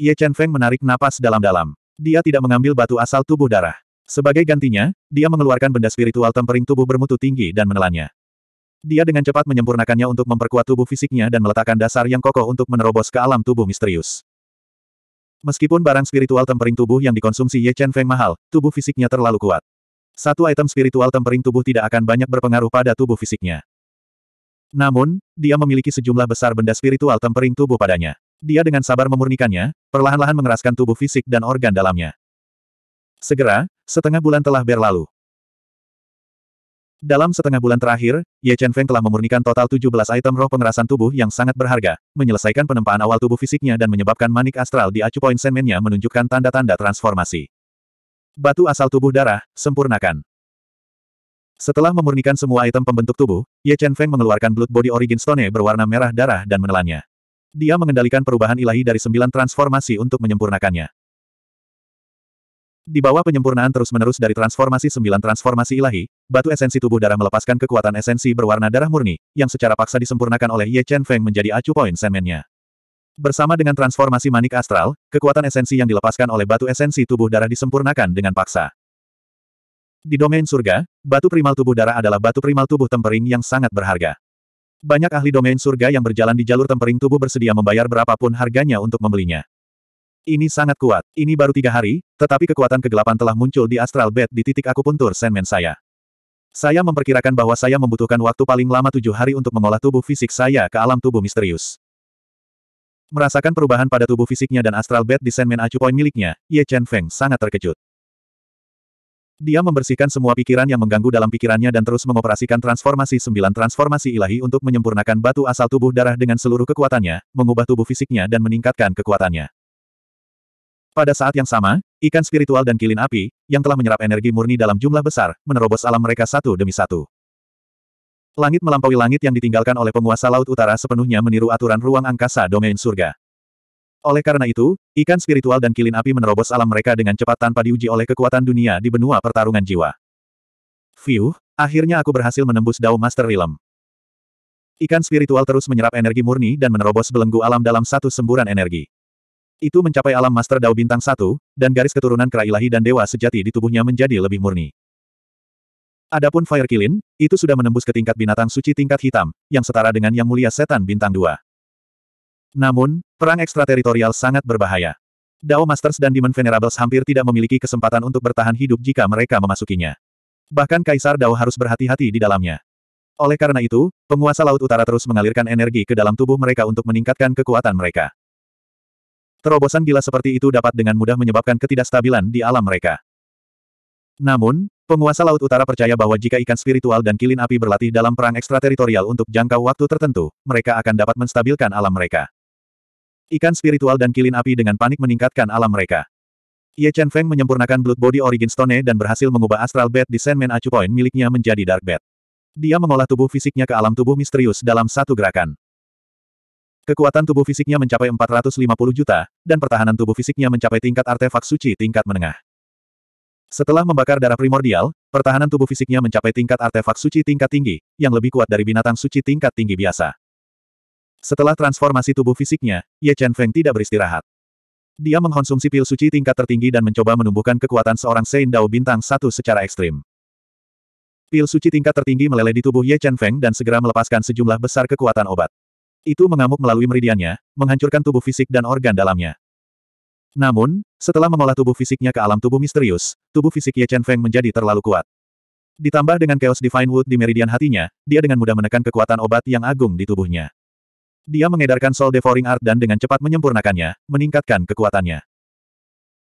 Ye Chen Feng menarik napas dalam-dalam. Dia tidak mengambil batu asal tubuh darah. Sebagai gantinya, dia mengeluarkan benda spiritual tempering tubuh bermutu tinggi dan menelannya. Dia dengan cepat menyempurnakannya untuk memperkuat tubuh fisiknya dan meletakkan dasar yang kokoh untuk menerobos ke alam tubuh misterius. Meskipun barang spiritual tempering tubuh yang dikonsumsi Ye Chen Feng mahal, tubuh fisiknya terlalu kuat. Satu item spiritual tempering tubuh tidak akan banyak berpengaruh pada tubuh fisiknya. Namun, dia memiliki sejumlah besar benda spiritual tempering tubuh padanya. Dia dengan sabar memurnikannya, perlahan-lahan mengeraskan tubuh fisik dan organ dalamnya. Segera, setengah bulan telah berlalu. Dalam setengah bulan terakhir, Ye Chen Feng telah memurnikan total 17 item roh pengerasan tubuh yang sangat berharga, menyelesaikan penempaan awal tubuh fisiknya dan menyebabkan manik astral di acu poin senmennya menunjukkan tanda-tanda transformasi. Batu asal tubuh darah, sempurnakan. Setelah memurnikan semua item pembentuk tubuh, Ye Chen Feng mengeluarkan Blood Body Origin Stone berwarna merah darah dan menelannya. Dia mengendalikan perubahan ilahi dari sembilan transformasi untuk menyempurnakannya. Di bawah penyempurnaan terus-menerus dari transformasi sembilan transformasi ilahi, batu esensi tubuh darah melepaskan kekuatan esensi berwarna darah murni, yang secara paksa disempurnakan oleh Ye Chen Feng menjadi acu poin semennya. Bersama dengan transformasi manik astral, kekuatan esensi yang dilepaskan oleh batu esensi tubuh darah disempurnakan dengan paksa. Di domain surga, batu primal tubuh darah adalah batu primal tubuh tempering yang sangat berharga. Banyak ahli domain surga yang berjalan di jalur tempering tubuh bersedia membayar berapapun harganya untuk membelinya. Ini sangat kuat. Ini baru tiga hari, tetapi kekuatan kegelapan telah muncul di astral bed di titik akupuntur senmen saya. Saya memperkirakan bahwa saya membutuhkan waktu paling lama tujuh hari untuk mengolah tubuh fisik saya ke alam tubuh misterius. Merasakan perubahan pada tubuh fisiknya dan astral bed di Senmen Acu poin miliknya, Ye Chen Feng sangat terkejut. Dia membersihkan semua pikiran yang mengganggu dalam pikirannya dan terus mengoperasikan transformasi sembilan transformasi ilahi untuk menyempurnakan batu asal tubuh darah dengan seluruh kekuatannya, mengubah tubuh fisiknya dan meningkatkan kekuatannya. Pada saat yang sama, ikan spiritual dan kilin api, yang telah menyerap energi murni dalam jumlah besar, menerobos alam mereka satu demi satu. Langit melampaui langit yang ditinggalkan oleh penguasa Laut Utara sepenuhnya meniru aturan ruang angkasa domain surga. Oleh karena itu, ikan spiritual dan kilin api menerobos alam mereka dengan cepat tanpa diuji oleh kekuatan dunia di benua pertarungan jiwa. Fiuh, akhirnya aku berhasil menembus Dao Master Realm. Ikan spiritual terus menyerap energi murni dan menerobos belenggu alam dalam satu semburan energi. Itu mencapai alam Master Dao Bintang satu, dan garis keturunan kera ilahi dan dewa sejati di tubuhnya menjadi lebih murni. Adapun Fire Kilin, itu sudah menembus ke tingkat binatang suci tingkat hitam, yang setara dengan Yang Mulia Setan Bintang dua. Namun, perang ekstrateritorial sangat berbahaya. Dao Masters dan Demon Venerables hampir tidak memiliki kesempatan untuk bertahan hidup jika mereka memasukinya. Bahkan Kaisar Dao harus berhati-hati di dalamnya. Oleh karena itu, penguasa Laut Utara terus mengalirkan energi ke dalam tubuh mereka untuk meningkatkan kekuatan mereka. Terobosan gila seperti itu dapat dengan mudah menyebabkan ketidakstabilan di alam mereka. Namun, penguasa Laut Utara percaya bahwa jika ikan spiritual dan kilin api berlatih dalam perang ekstrateritorial untuk jangka waktu tertentu, mereka akan dapat menstabilkan alam mereka. Ikan spiritual dan kilin api dengan panik meningkatkan alam mereka. Ye Chen Feng menyempurnakan Blood Body Origin Stone dan berhasil mengubah Astral Bed di Sandman Acu Point miliknya menjadi Dark Bed. Dia mengolah tubuh fisiknya ke alam tubuh misterius dalam satu gerakan. Kekuatan tubuh fisiknya mencapai 450 juta, dan pertahanan tubuh fisiknya mencapai tingkat artefak suci tingkat menengah. Setelah membakar darah primordial, pertahanan tubuh fisiknya mencapai tingkat artefak suci tingkat tinggi, yang lebih kuat dari binatang suci tingkat tinggi biasa. Setelah transformasi tubuh fisiknya, Ye Chen Feng tidak beristirahat. Dia mengkonsumsi pil suci tingkat tertinggi dan mencoba menumbuhkan kekuatan seorang Sein Dao bintang satu secara ekstrim. Pil suci tingkat tertinggi meleleh di tubuh Ye Chen Feng dan segera melepaskan sejumlah besar kekuatan obat. Itu mengamuk melalui meridiannya, menghancurkan tubuh fisik dan organ dalamnya. Namun, setelah mengolah tubuh fisiknya ke alam tubuh misterius, tubuh fisik Ye Chen Feng menjadi terlalu kuat. Ditambah dengan Chaos Divine Wood di meridian hatinya, dia dengan mudah menekan kekuatan obat yang agung di tubuhnya. Dia mengedarkan Soul Devouring Art dan dengan cepat menyempurnakannya, meningkatkan kekuatannya.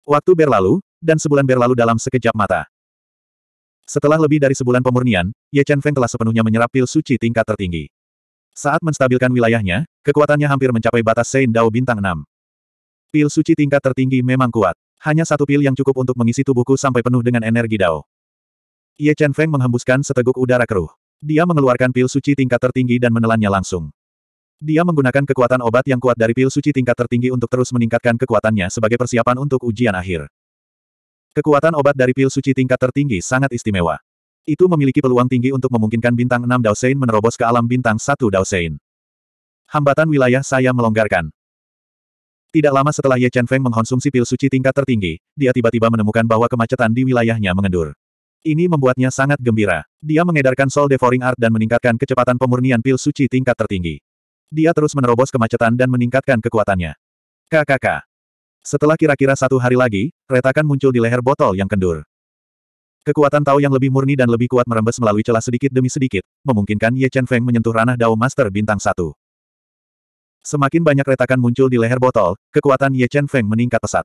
Waktu berlalu, dan sebulan berlalu dalam sekejap mata. Setelah lebih dari sebulan pemurnian, Ye Chen Feng telah sepenuhnya menyerap pil suci tingkat tertinggi. Saat menstabilkan wilayahnya, kekuatannya hampir mencapai batas Sein Dao bintang 6. Pil suci tingkat tertinggi memang kuat. Hanya satu pil yang cukup untuk mengisi tubuhku sampai penuh dengan energi Dao. Ye Chen Feng menghembuskan seteguk udara keruh. Dia mengeluarkan pil suci tingkat tertinggi dan menelannya langsung. Dia menggunakan kekuatan obat yang kuat dari pil suci tingkat tertinggi untuk terus meningkatkan kekuatannya sebagai persiapan untuk ujian akhir. Kekuatan obat dari pil suci tingkat tertinggi sangat istimewa. Itu memiliki peluang tinggi untuk memungkinkan bintang 6 Daosein menerobos ke alam bintang 1 Daosein. Hambatan wilayah saya melonggarkan. Tidak lama setelah Ye Chen Feng mengkonsumsi pil suci tingkat tertinggi, dia tiba-tiba menemukan bahwa kemacetan di wilayahnya mengendur. Ini membuatnya sangat gembira. Dia mengedarkan Soul Devouring Art dan meningkatkan kecepatan pemurnian pil suci tingkat tertinggi. Dia terus menerobos kemacetan dan meningkatkan kekuatannya. KKK. Setelah kira-kira satu hari lagi, retakan muncul di leher botol yang kendur. Kekuatan Tao yang lebih murni dan lebih kuat merembes melalui celah sedikit demi sedikit, memungkinkan Ye Chen Feng menyentuh ranah Dao Master bintang satu. Semakin banyak retakan muncul di leher botol, kekuatan Ye Chen Feng meningkat pesat.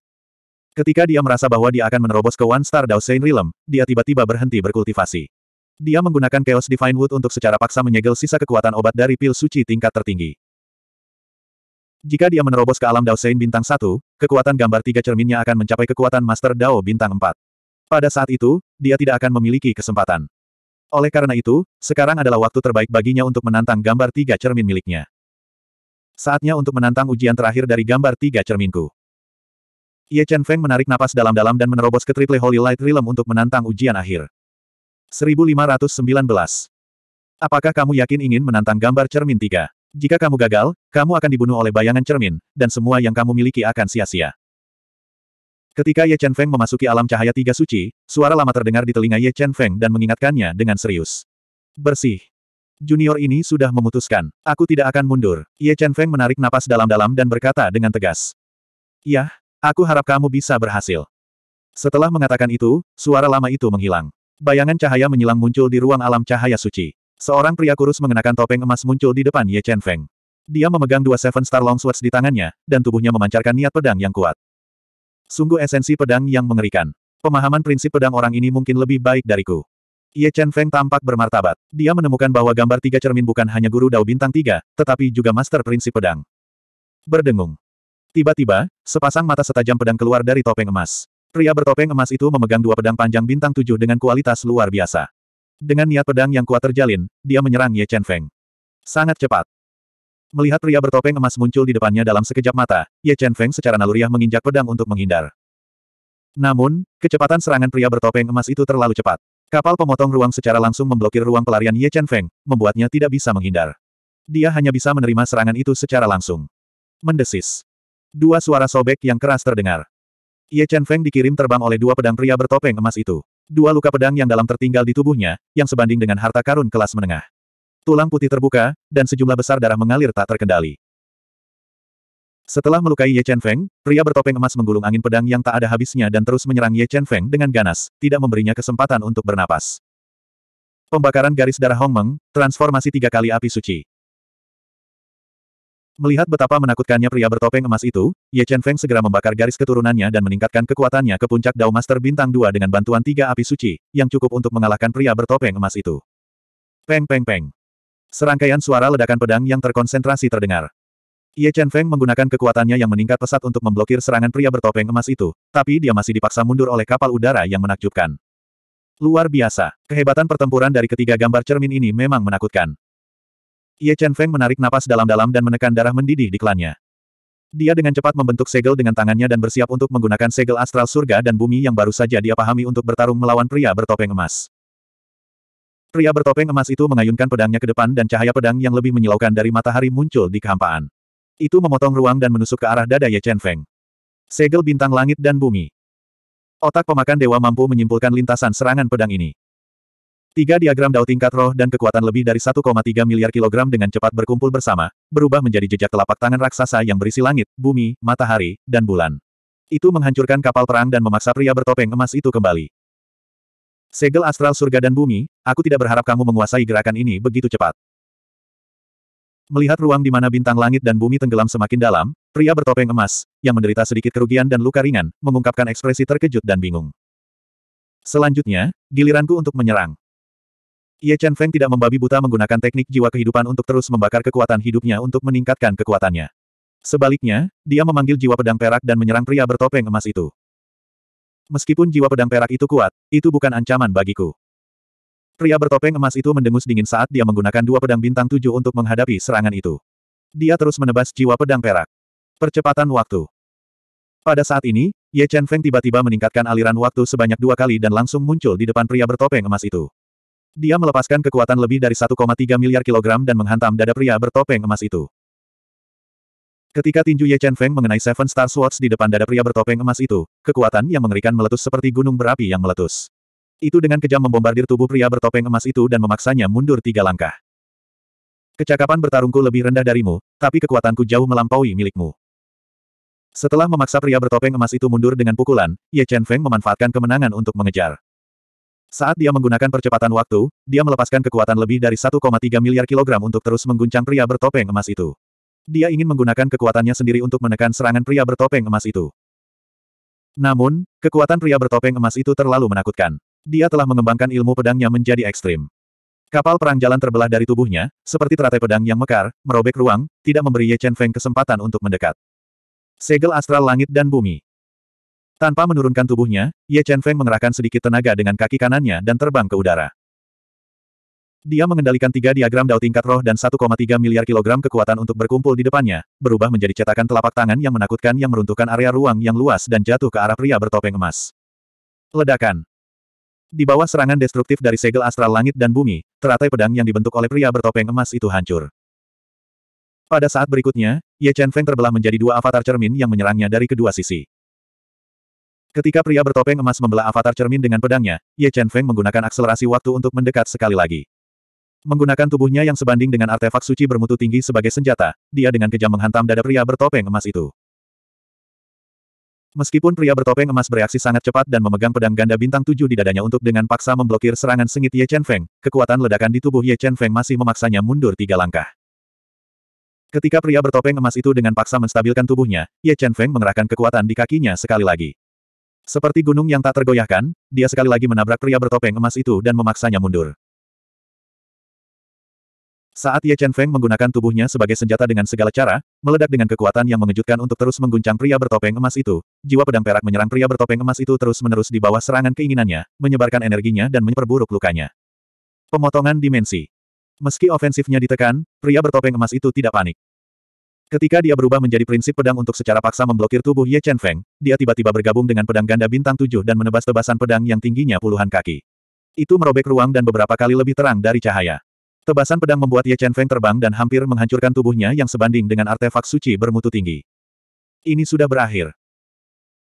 Ketika dia merasa bahwa dia akan menerobos ke One Star Dao Sein Realm, dia tiba-tiba berhenti berkultivasi. Dia menggunakan Chaos Divine Wood untuk secara paksa menyegel sisa kekuatan obat dari pil suci tingkat tertinggi. Jika dia menerobos ke alam Dao Sein bintang Satu, kekuatan gambar tiga cerminnya akan mencapai kekuatan Master Dao bintang Empat. Pada saat itu, dia tidak akan memiliki kesempatan. Oleh karena itu, sekarang adalah waktu terbaik baginya untuk menantang gambar tiga cermin miliknya. Saatnya untuk menantang ujian terakhir dari gambar tiga cerminku. Ye Chen Feng menarik napas dalam-dalam dan menerobos ke Triple Holy Light Realm untuk menantang ujian akhir. 1519. Apakah kamu yakin ingin menantang gambar cermin tiga? Jika kamu gagal, kamu akan dibunuh oleh bayangan cermin, dan semua yang kamu miliki akan sia-sia. Ketika Ye Chen Feng memasuki alam cahaya tiga suci, suara lama terdengar di telinga Ye Chen Feng dan mengingatkannya dengan serius. Bersih. Junior ini sudah memutuskan. Aku tidak akan mundur. Ye Chen Feng menarik napas dalam-dalam dan berkata dengan tegas. Yah, aku harap kamu bisa berhasil. Setelah mengatakan itu, suara lama itu menghilang. Bayangan cahaya menyilang muncul di ruang alam cahaya suci. Seorang pria kurus mengenakan topeng emas muncul di depan Ye Chen Feng. Dia memegang dua Seven Star Long Swords di tangannya, dan tubuhnya memancarkan niat pedang yang kuat. Sungguh esensi pedang yang mengerikan. Pemahaman prinsip pedang orang ini mungkin lebih baik dariku. Ye Chen Feng tampak bermartabat. Dia menemukan bahwa gambar tiga cermin bukan hanya guru Dao Bintang Tiga, tetapi juga master prinsip pedang. Berdengung. Tiba-tiba, sepasang mata setajam pedang keluar dari topeng emas. Pria bertopeng emas itu memegang dua pedang panjang bintang tujuh dengan kualitas luar biasa. Dengan niat pedang yang kuat terjalin, dia menyerang Ye Chen Feng. Sangat cepat. Melihat pria bertopeng emas muncul di depannya dalam sekejap mata, Ye Chen Feng secara naluriah menginjak pedang untuk menghindar. Namun, kecepatan serangan pria bertopeng emas itu terlalu cepat. Kapal pemotong ruang secara langsung memblokir ruang pelarian Ye Chen Feng, membuatnya tidak bisa menghindar. Dia hanya bisa menerima serangan itu secara langsung. Mendesis. Dua suara sobek yang keras terdengar. Ye Chen Feng dikirim terbang oleh dua pedang pria bertopeng emas itu. Dua luka pedang yang dalam tertinggal di tubuhnya, yang sebanding dengan harta karun kelas menengah. Tulang putih terbuka, dan sejumlah besar darah mengalir tak terkendali. Setelah melukai Ye Chen Feng, pria bertopeng emas menggulung angin pedang yang tak ada habisnya dan terus menyerang Ye Chen Feng dengan ganas, tidak memberinya kesempatan untuk bernapas. Pembakaran garis darah Hong Meng, transformasi tiga kali api suci. Melihat betapa menakutkannya pria bertopeng emas itu, Ye Chen Feng segera membakar garis keturunannya dan meningkatkan kekuatannya ke puncak Dao Master Bintang 2 dengan bantuan tiga api suci, yang cukup untuk mengalahkan pria bertopeng emas itu. Peng peng peng. Serangkaian suara ledakan pedang yang terkonsentrasi terdengar. Ye Chen Feng menggunakan kekuatannya yang meningkat pesat untuk memblokir serangan pria bertopeng emas itu, tapi dia masih dipaksa mundur oleh kapal udara yang menakjubkan. Luar biasa, kehebatan pertempuran dari ketiga gambar cermin ini memang menakutkan. Ye Chen Feng menarik napas dalam-dalam dan menekan darah mendidih di klannya. Dia dengan cepat membentuk segel dengan tangannya dan bersiap untuk menggunakan segel astral surga dan bumi yang baru saja dia pahami untuk bertarung melawan pria bertopeng emas. Pria bertopeng emas itu mengayunkan pedangnya ke depan dan cahaya pedang yang lebih menyilaukan dari matahari muncul di kehampaan. Itu memotong ruang dan menusuk ke arah dada Ye Chen Feng. Segel bintang langit dan bumi. Otak pemakan dewa mampu menyimpulkan lintasan serangan pedang ini. Tiga diagram dao tingkat roh dan kekuatan lebih dari 1,3 miliar kilogram dengan cepat berkumpul bersama, berubah menjadi jejak telapak tangan raksasa yang berisi langit, bumi, matahari, dan bulan. Itu menghancurkan kapal perang dan memaksa pria bertopeng emas itu kembali. Segel astral surga dan bumi, aku tidak berharap kamu menguasai gerakan ini begitu cepat. Melihat ruang di mana bintang langit dan bumi tenggelam semakin dalam, pria bertopeng emas, yang menderita sedikit kerugian dan luka ringan, mengungkapkan ekspresi terkejut dan bingung. Selanjutnya, giliranku untuk menyerang. Ye Chen Feng tidak membabi buta menggunakan teknik jiwa kehidupan untuk terus membakar kekuatan hidupnya untuk meningkatkan kekuatannya. Sebaliknya, dia memanggil jiwa pedang perak dan menyerang pria bertopeng emas itu. Meskipun jiwa pedang perak itu kuat, itu bukan ancaman bagiku. Pria bertopeng emas itu mendengus dingin saat dia menggunakan dua pedang bintang tujuh untuk menghadapi serangan itu. Dia terus menebas jiwa pedang perak. Percepatan waktu. Pada saat ini, Ye Chen Feng tiba-tiba meningkatkan aliran waktu sebanyak dua kali dan langsung muncul di depan pria bertopeng emas itu. Dia melepaskan kekuatan lebih dari 1,3 miliar kilogram dan menghantam dada pria bertopeng emas itu. Ketika tinju Ye Chen Feng mengenai Seven Star Swords di depan dada pria bertopeng emas itu, kekuatan yang mengerikan meletus seperti gunung berapi yang meletus. Itu dengan kejam membombardir tubuh pria bertopeng emas itu dan memaksanya mundur tiga langkah. Kecakapan bertarungku lebih rendah darimu, tapi kekuatanku jauh melampaui milikmu. Setelah memaksa pria bertopeng emas itu mundur dengan pukulan, Ye Chen Feng memanfaatkan kemenangan untuk mengejar. Saat dia menggunakan percepatan waktu, dia melepaskan kekuatan lebih dari 1,3 miliar kilogram untuk terus mengguncang pria bertopeng emas itu. Dia ingin menggunakan kekuatannya sendiri untuk menekan serangan pria bertopeng emas itu. Namun, kekuatan pria bertopeng emas itu terlalu menakutkan. Dia telah mengembangkan ilmu pedangnya menjadi ekstrim. Kapal perang jalan terbelah dari tubuhnya, seperti teratai pedang yang mekar, merobek ruang, tidak memberi Ye Chen Feng kesempatan untuk mendekat. Segel astral langit dan bumi. Tanpa menurunkan tubuhnya, Ye Chen Feng mengerahkan sedikit tenaga dengan kaki kanannya dan terbang ke udara. Dia mengendalikan tiga diagram dao tingkat roh dan 1,3 miliar kilogram kekuatan untuk berkumpul di depannya, berubah menjadi cetakan telapak tangan yang menakutkan yang meruntuhkan area ruang yang luas dan jatuh ke arah pria bertopeng emas. Ledakan. Di bawah serangan destruktif dari segel astral langit dan bumi, teratai pedang yang dibentuk oleh pria bertopeng emas itu hancur. Pada saat berikutnya, Ye Chen Feng terbelah menjadi dua avatar cermin yang menyerangnya dari kedua sisi. Ketika pria bertopeng emas membelah avatar cermin dengan pedangnya, Ye Chen Feng menggunakan akselerasi waktu untuk mendekat sekali lagi. Menggunakan tubuhnya yang sebanding dengan artefak suci bermutu tinggi sebagai senjata, dia dengan kejam menghantam dada pria bertopeng emas itu. Meskipun pria bertopeng emas bereaksi sangat cepat dan memegang pedang ganda bintang tujuh di dadanya untuk dengan paksa memblokir serangan sengit Ye Chen Feng, kekuatan ledakan di tubuh Ye Chen Feng masih memaksanya mundur tiga langkah. Ketika pria bertopeng emas itu dengan paksa menstabilkan tubuhnya, Ye Chen Feng mengerahkan kekuatan di kakinya sekali lagi. Seperti gunung yang tak tergoyahkan, dia sekali lagi menabrak pria bertopeng emas itu dan memaksanya mundur. Saat Ye Chen Feng menggunakan tubuhnya sebagai senjata dengan segala cara, meledak dengan kekuatan yang mengejutkan untuk terus mengguncang pria bertopeng emas itu, jiwa pedang perak menyerang pria bertopeng emas itu terus-menerus di bawah serangan keinginannya, menyebarkan energinya dan memperburuk lukanya. Pemotongan dimensi. Meski ofensifnya ditekan, pria bertopeng emas itu tidak panik. Ketika dia berubah menjadi prinsip pedang untuk secara paksa memblokir tubuh Ye Chen Feng, dia tiba-tiba bergabung dengan pedang ganda bintang tujuh dan menebas tebasan pedang yang tingginya puluhan kaki. Itu merobek ruang dan beberapa kali lebih terang dari cahaya. Tebasan pedang membuat Ye Chen Feng terbang dan hampir menghancurkan tubuhnya yang sebanding dengan artefak suci bermutu tinggi. Ini sudah berakhir.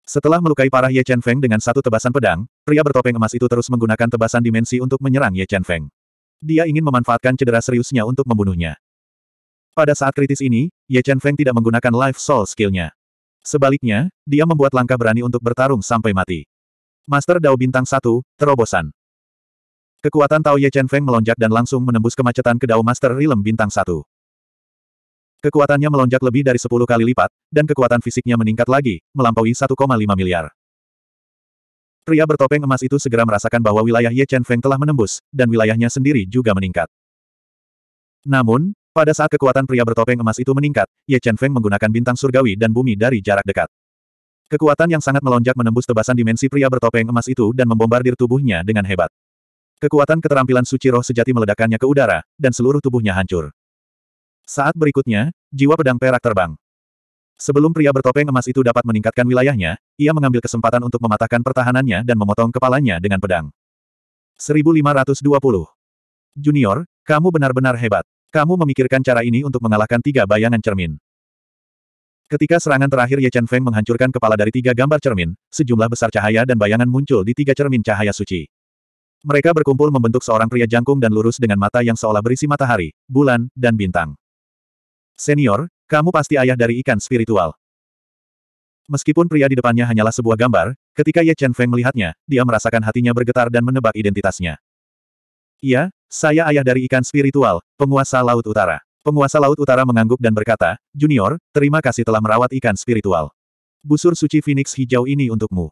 Setelah melukai parah Ye Chen Feng dengan satu tebasan pedang, pria bertopeng emas itu terus menggunakan tebasan dimensi untuk menyerang Ye Chen Feng. Dia ingin memanfaatkan cedera seriusnya untuk membunuhnya. Pada saat kritis ini, Ye Chen Feng tidak menggunakan life soul skillnya. Sebaliknya, dia membuat langkah berani untuk bertarung sampai mati. Master Dao Bintang 1, Terobosan. Kekuatan Tao Ye Chen Feng melonjak dan langsung menembus kemacetan ke Dao Master Rilem Bintang 1. Kekuatannya melonjak lebih dari 10 kali lipat, dan kekuatan fisiknya meningkat lagi, melampaui 1,5 miliar. Pria bertopeng emas itu segera merasakan bahwa wilayah Ye Chen Feng telah menembus, dan wilayahnya sendiri juga meningkat. Namun, pada saat kekuatan pria bertopeng emas itu meningkat, Ye Chen Feng menggunakan bintang surgawi dan bumi dari jarak dekat. Kekuatan yang sangat melonjak menembus tebasan dimensi pria bertopeng emas itu dan membombardir tubuhnya dengan hebat. Kekuatan keterampilan suci roh sejati meledakannya ke udara, dan seluruh tubuhnya hancur. Saat berikutnya, jiwa pedang perak terbang. Sebelum pria bertopeng emas itu dapat meningkatkan wilayahnya, ia mengambil kesempatan untuk mematahkan pertahanannya dan memotong kepalanya dengan pedang. 1520. Junior, kamu benar-benar hebat. Kamu memikirkan cara ini untuk mengalahkan tiga bayangan cermin. Ketika serangan terakhir Ye Chen Feng menghancurkan kepala dari tiga gambar cermin, sejumlah besar cahaya dan bayangan muncul di tiga cermin cahaya suci. Mereka berkumpul membentuk seorang pria jangkung dan lurus dengan mata yang seolah berisi matahari, bulan, dan bintang. Senior, kamu pasti ayah dari ikan spiritual. Meskipun pria di depannya hanyalah sebuah gambar, ketika Ye Chen Feng melihatnya, dia merasakan hatinya bergetar dan menebak identitasnya. Iya, saya ayah dari ikan spiritual, penguasa Laut Utara. Penguasa Laut Utara mengangguk dan berkata, Junior, terima kasih telah merawat ikan spiritual. Busur suci Phoenix hijau ini untukmu.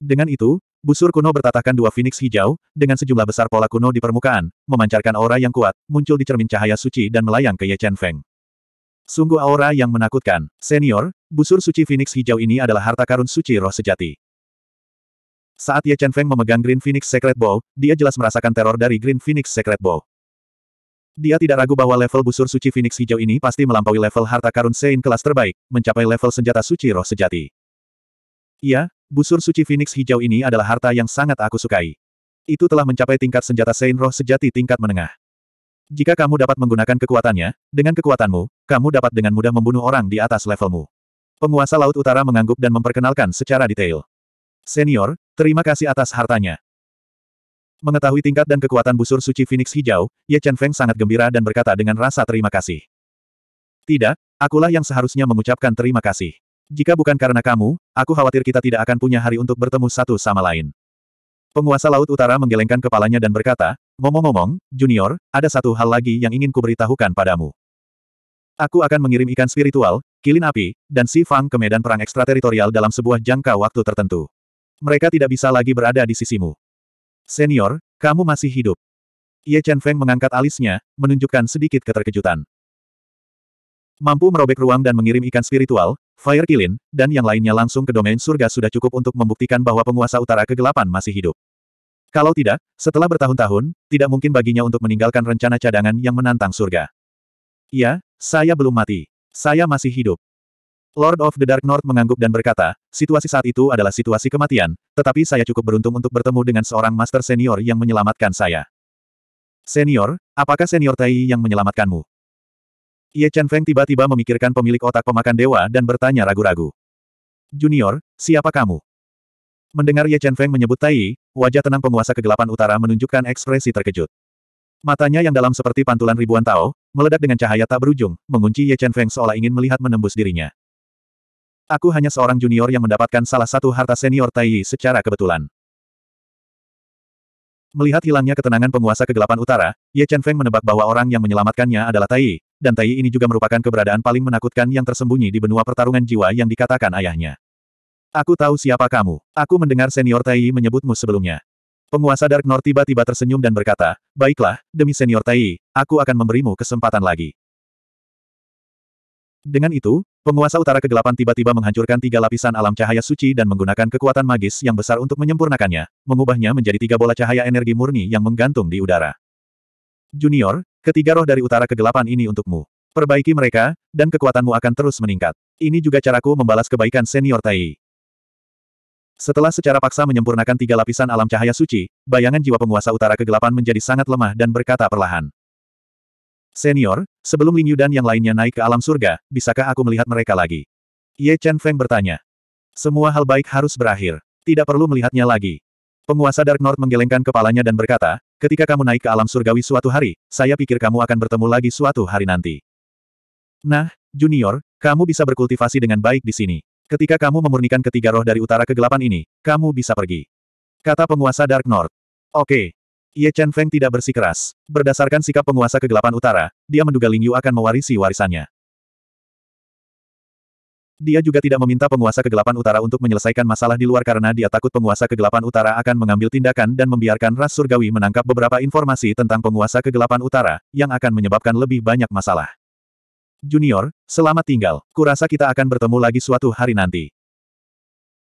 Dengan itu, Busur kuno bertatakan dua phoenix hijau, dengan sejumlah besar pola kuno di permukaan, memancarkan aura yang kuat, muncul di cermin cahaya suci dan melayang ke Ye Chen Feng. Sungguh aura yang menakutkan. Senior, busur suci phoenix hijau ini adalah harta karun suci roh sejati. Saat Ye Chen Feng memegang Green Phoenix Secret Bow, dia jelas merasakan teror dari Green Phoenix Secret Bow. Dia tidak ragu bahwa level busur suci Phoenix hijau ini pasti melampaui level harta karun Sein kelas terbaik, mencapai level senjata suci roh sejati. Iya, Busur suci Phoenix hijau ini adalah harta yang sangat aku sukai. Itu telah mencapai tingkat senjata Saint Roh sejati tingkat menengah. Jika kamu dapat menggunakan kekuatannya, dengan kekuatanmu, kamu dapat dengan mudah membunuh orang di atas levelmu. Penguasa Laut Utara mengangguk dan memperkenalkan secara detail. Senior, terima kasih atas hartanya. Mengetahui tingkat dan kekuatan busur suci Phoenix hijau, Ye Chen Feng sangat gembira dan berkata dengan rasa terima kasih. Tidak, akulah yang seharusnya mengucapkan terima kasih. Jika bukan karena kamu, aku khawatir kita tidak akan punya hari untuk bertemu satu sama lain. Penguasa Laut Utara menggelengkan kepalanya dan berkata, Ngomong-ngomong, Junior, ada satu hal lagi yang ingin kuberitahukan padamu. Aku akan mengirim ikan spiritual, kilin api, dan si Fang ke medan perang ekstrateritorial dalam sebuah jangka waktu tertentu. Mereka tidak bisa lagi berada di sisimu. Senior, kamu masih hidup. Ye Chen Feng mengangkat alisnya, menunjukkan sedikit keterkejutan. Mampu merobek ruang dan mengirim ikan spiritual, Fire Kilin, dan yang lainnya langsung ke domain surga sudah cukup untuk membuktikan bahwa penguasa utara kegelapan masih hidup. Kalau tidak, setelah bertahun-tahun, tidak mungkin baginya untuk meninggalkan rencana cadangan yang menantang surga. Iya, saya belum mati. Saya masih hidup. Lord of the Dark North mengangguk dan berkata, situasi saat itu adalah situasi kematian, tetapi saya cukup beruntung untuk bertemu dengan seorang master senior yang menyelamatkan saya. Senior, apakah senior Tai yang menyelamatkanmu? Ye Chen Feng tiba-tiba memikirkan pemilik otak pemakan dewa dan bertanya ragu-ragu. Junior, siapa kamu? Mendengar Ye Chen Feng menyebut Tai, wajah tenang penguasa kegelapan utara menunjukkan ekspresi terkejut. Matanya yang dalam seperti pantulan ribuan tao, meledak dengan cahaya tak berujung, mengunci Ye Chen Feng seolah ingin melihat menembus dirinya. Aku hanya seorang junior yang mendapatkan salah satu harta senior Yi secara kebetulan. Melihat hilangnya ketenangan penguasa kegelapan utara, Ye Chen Feng menebak bahwa orang yang menyelamatkannya adalah Taiyi, dan Tai ini juga merupakan keberadaan paling menakutkan yang tersembunyi di benua pertarungan jiwa yang dikatakan ayahnya. Aku tahu siapa kamu. Aku mendengar senior Tai menyebutmu sebelumnya. Penguasa Dark North tiba-tiba tersenyum dan berkata, Baiklah, demi senior Tai, aku akan memberimu kesempatan lagi. Dengan itu, penguasa utara kegelapan tiba-tiba menghancurkan tiga lapisan alam cahaya suci dan menggunakan kekuatan magis yang besar untuk menyempurnakannya, mengubahnya menjadi tiga bola cahaya energi murni yang menggantung di udara. Junior, Ketiga roh dari utara kegelapan ini untukmu. Perbaiki mereka, dan kekuatanmu akan terus meningkat. Ini juga caraku membalas kebaikan senior Tai. Setelah secara paksa menyempurnakan tiga lapisan alam cahaya suci, bayangan jiwa penguasa utara kegelapan menjadi sangat lemah dan berkata perlahan. Senior, sebelum Ling Yu dan yang lainnya naik ke alam surga, bisakah aku melihat mereka lagi? Ye Chen Feng bertanya. Semua hal baik harus berakhir. Tidak perlu melihatnya lagi. Penguasa Dark North menggelengkan kepalanya dan berkata, ketika kamu naik ke alam surgawi suatu hari, saya pikir kamu akan bertemu lagi suatu hari nanti. Nah, Junior, kamu bisa berkultivasi dengan baik di sini. Ketika kamu memurnikan ketiga roh dari utara kegelapan ini, kamu bisa pergi. Kata penguasa Dark North. Oke. Ye Chen Feng tidak bersikeras. Berdasarkan sikap penguasa kegelapan utara, dia menduga Ling Yu akan mewarisi warisannya. Dia juga tidak meminta penguasa kegelapan utara untuk menyelesaikan masalah di luar karena dia takut penguasa kegelapan utara akan mengambil tindakan dan membiarkan ras surgawi menangkap beberapa informasi tentang penguasa kegelapan utara, yang akan menyebabkan lebih banyak masalah. Junior, selamat tinggal. Kurasa kita akan bertemu lagi suatu hari nanti.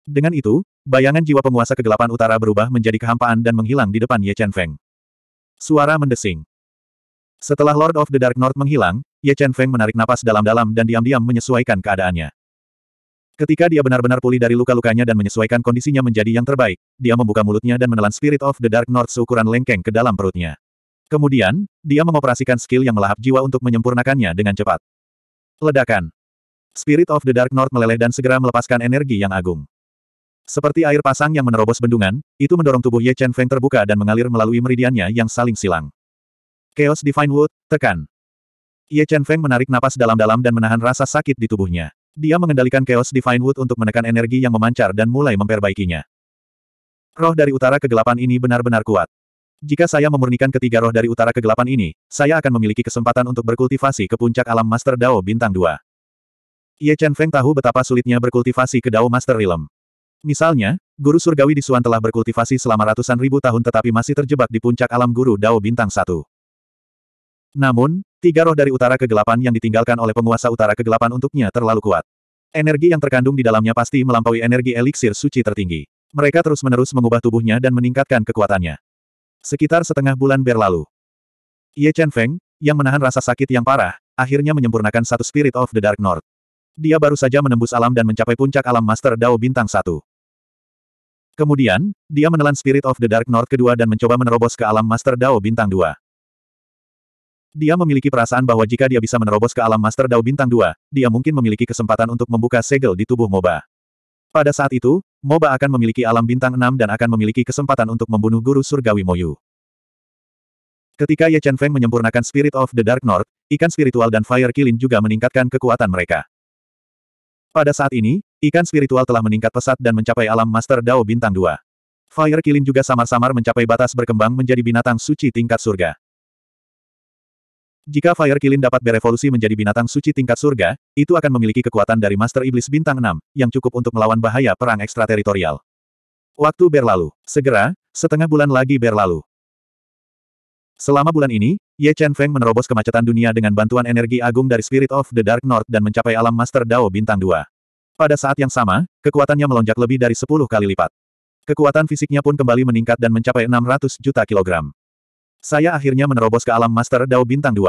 Dengan itu, bayangan jiwa penguasa kegelapan utara berubah menjadi kehampaan dan menghilang di depan Ye Chen Feng. Suara mendesing. Setelah Lord of the Dark North menghilang, Ye Chen Feng menarik napas dalam-dalam dan diam-diam menyesuaikan keadaannya. Ketika dia benar-benar pulih dari luka-lukanya dan menyesuaikan kondisinya menjadi yang terbaik, dia membuka mulutnya dan menelan Spirit of the Dark North seukuran lengkeng ke dalam perutnya. Kemudian, dia mengoperasikan skill yang melahap jiwa untuk menyempurnakannya dengan cepat. Ledakan. Spirit of the Dark North meleleh dan segera melepaskan energi yang agung. Seperti air pasang yang menerobos bendungan, itu mendorong tubuh Ye Chen Feng terbuka dan mengalir melalui meridiannya yang saling silang. Chaos Divine Wood, tekan. Ye Chen Feng menarik napas dalam-dalam dan menahan rasa sakit di tubuhnya. Dia mengendalikan Chaos Divine Wood untuk menekan energi yang memancar dan mulai memperbaikinya. Roh dari utara kegelapan ini benar-benar kuat. Jika saya memurnikan ketiga roh dari utara kegelapan ini, saya akan memiliki kesempatan untuk berkultivasi ke puncak alam Master Dao Bintang 2. Ye Chen Feng tahu betapa sulitnya berkultivasi ke Dao Master Realm. Misalnya, Guru Surgawi di Suan telah berkultivasi selama ratusan ribu tahun tetapi masih terjebak di puncak alam Guru Dao Bintang 1. Namun, Tiga roh dari utara kegelapan yang ditinggalkan oleh penguasa utara kegelapan untuknya terlalu kuat. Energi yang terkandung di dalamnya pasti melampaui energi eliksir suci tertinggi. Mereka terus-menerus mengubah tubuhnya dan meningkatkan kekuatannya. Sekitar setengah bulan berlalu. Ye Chen Feng, yang menahan rasa sakit yang parah, akhirnya menyempurnakan satu Spirit of the Dark North. Dia baru saja menembus alam dan mencapai puncak alam Master Dao Bintang satu. Kemudian, dia menelan Spirit of the Dark North kedua dan mencoba menerobos ke alam Master Dao Bintang 2. Dia memiliki perasaan bahwa jika dia bisa menerobos ke alam Master Dao Bintang 2, dia mungkin memiliki kesempatan untuk membuka segel di tubuh MOBA. Pada saat itu, MOBA akan memiliki alam Bintang 6 dan akan memiliki kesempatan untuk membunuh Guru Surgawi Moyu. Ketika Ye Chen Feng menyempurnakan Spirit of the Dark North, ikan spiritual dan Fire Killing juga meningkatkan kekuatan mereka. Pada saat ini, ikan spiritual telah meningkat pesat dan mencapai alam Master Dao Bintang 2. Fire Killing juga samar-samar mencapai batas berkembang menjadi binatang suci tingkat surga. Jika Fire Kilin dapat berevolusi menjadi binatang suci tingkat surga, itu akan memiliki kekuatan dari Master Iblis Bintang 6, yang cukup untuk melawan bahaya perang ekstrateritorial. Waktu berlalu. Segera, setengah bulan lagi berlalu. Selama bulan ini, Ye Chen Feng menerobos kemacetan dunia dengan bantuan energi agung dari Spirit of the Dark North dan mencapai alam Master Dao Bintang 2. Pada saat yang sama, kekuatannya melonjak lebih dari 10 kali lipat. Kekuatan fisiknya pun kembali meningkat dan mencapai 600 juta kilogram. Saya akhirnya menerobos ke alam Master Dao Bintang 2.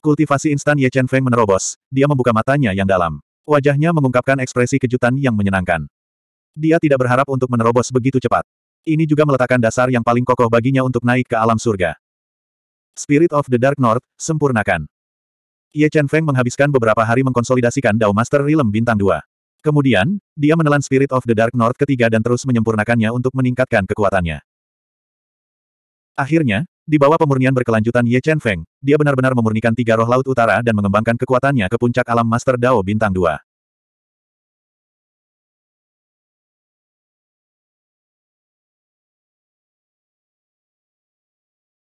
Kultivasi instan Ye Chen Feng menerobos, dia membuka matanya yang dalam. Wajahnya mengungkapkan ekspresi kejutan yang menyenangkan. Dia tidak berharap untuk menerobos begitu cepat. Ini juga meletakkan dasar yang paling kokoh baginya untuk naik ke alam surga. Spirit of the Dark North, sempurnakan. Ye Chen Feng menghabiskan beberapa hari mengkonsolidasikan Dao Master Realm Bintang 2. Kemudian, dia menelan Spirit of the Dark North ketiga dan terus menyempurnakannya untuk meningkatkan kekuatannya. Akhirnya, di bawah pemurnian berkelanjutan Ye Chen Feng, dia benar-benar memurnikan tiga roh laut utara dan mengembangkan kekuatannya ke puncak alam Master Dao Bintang 2.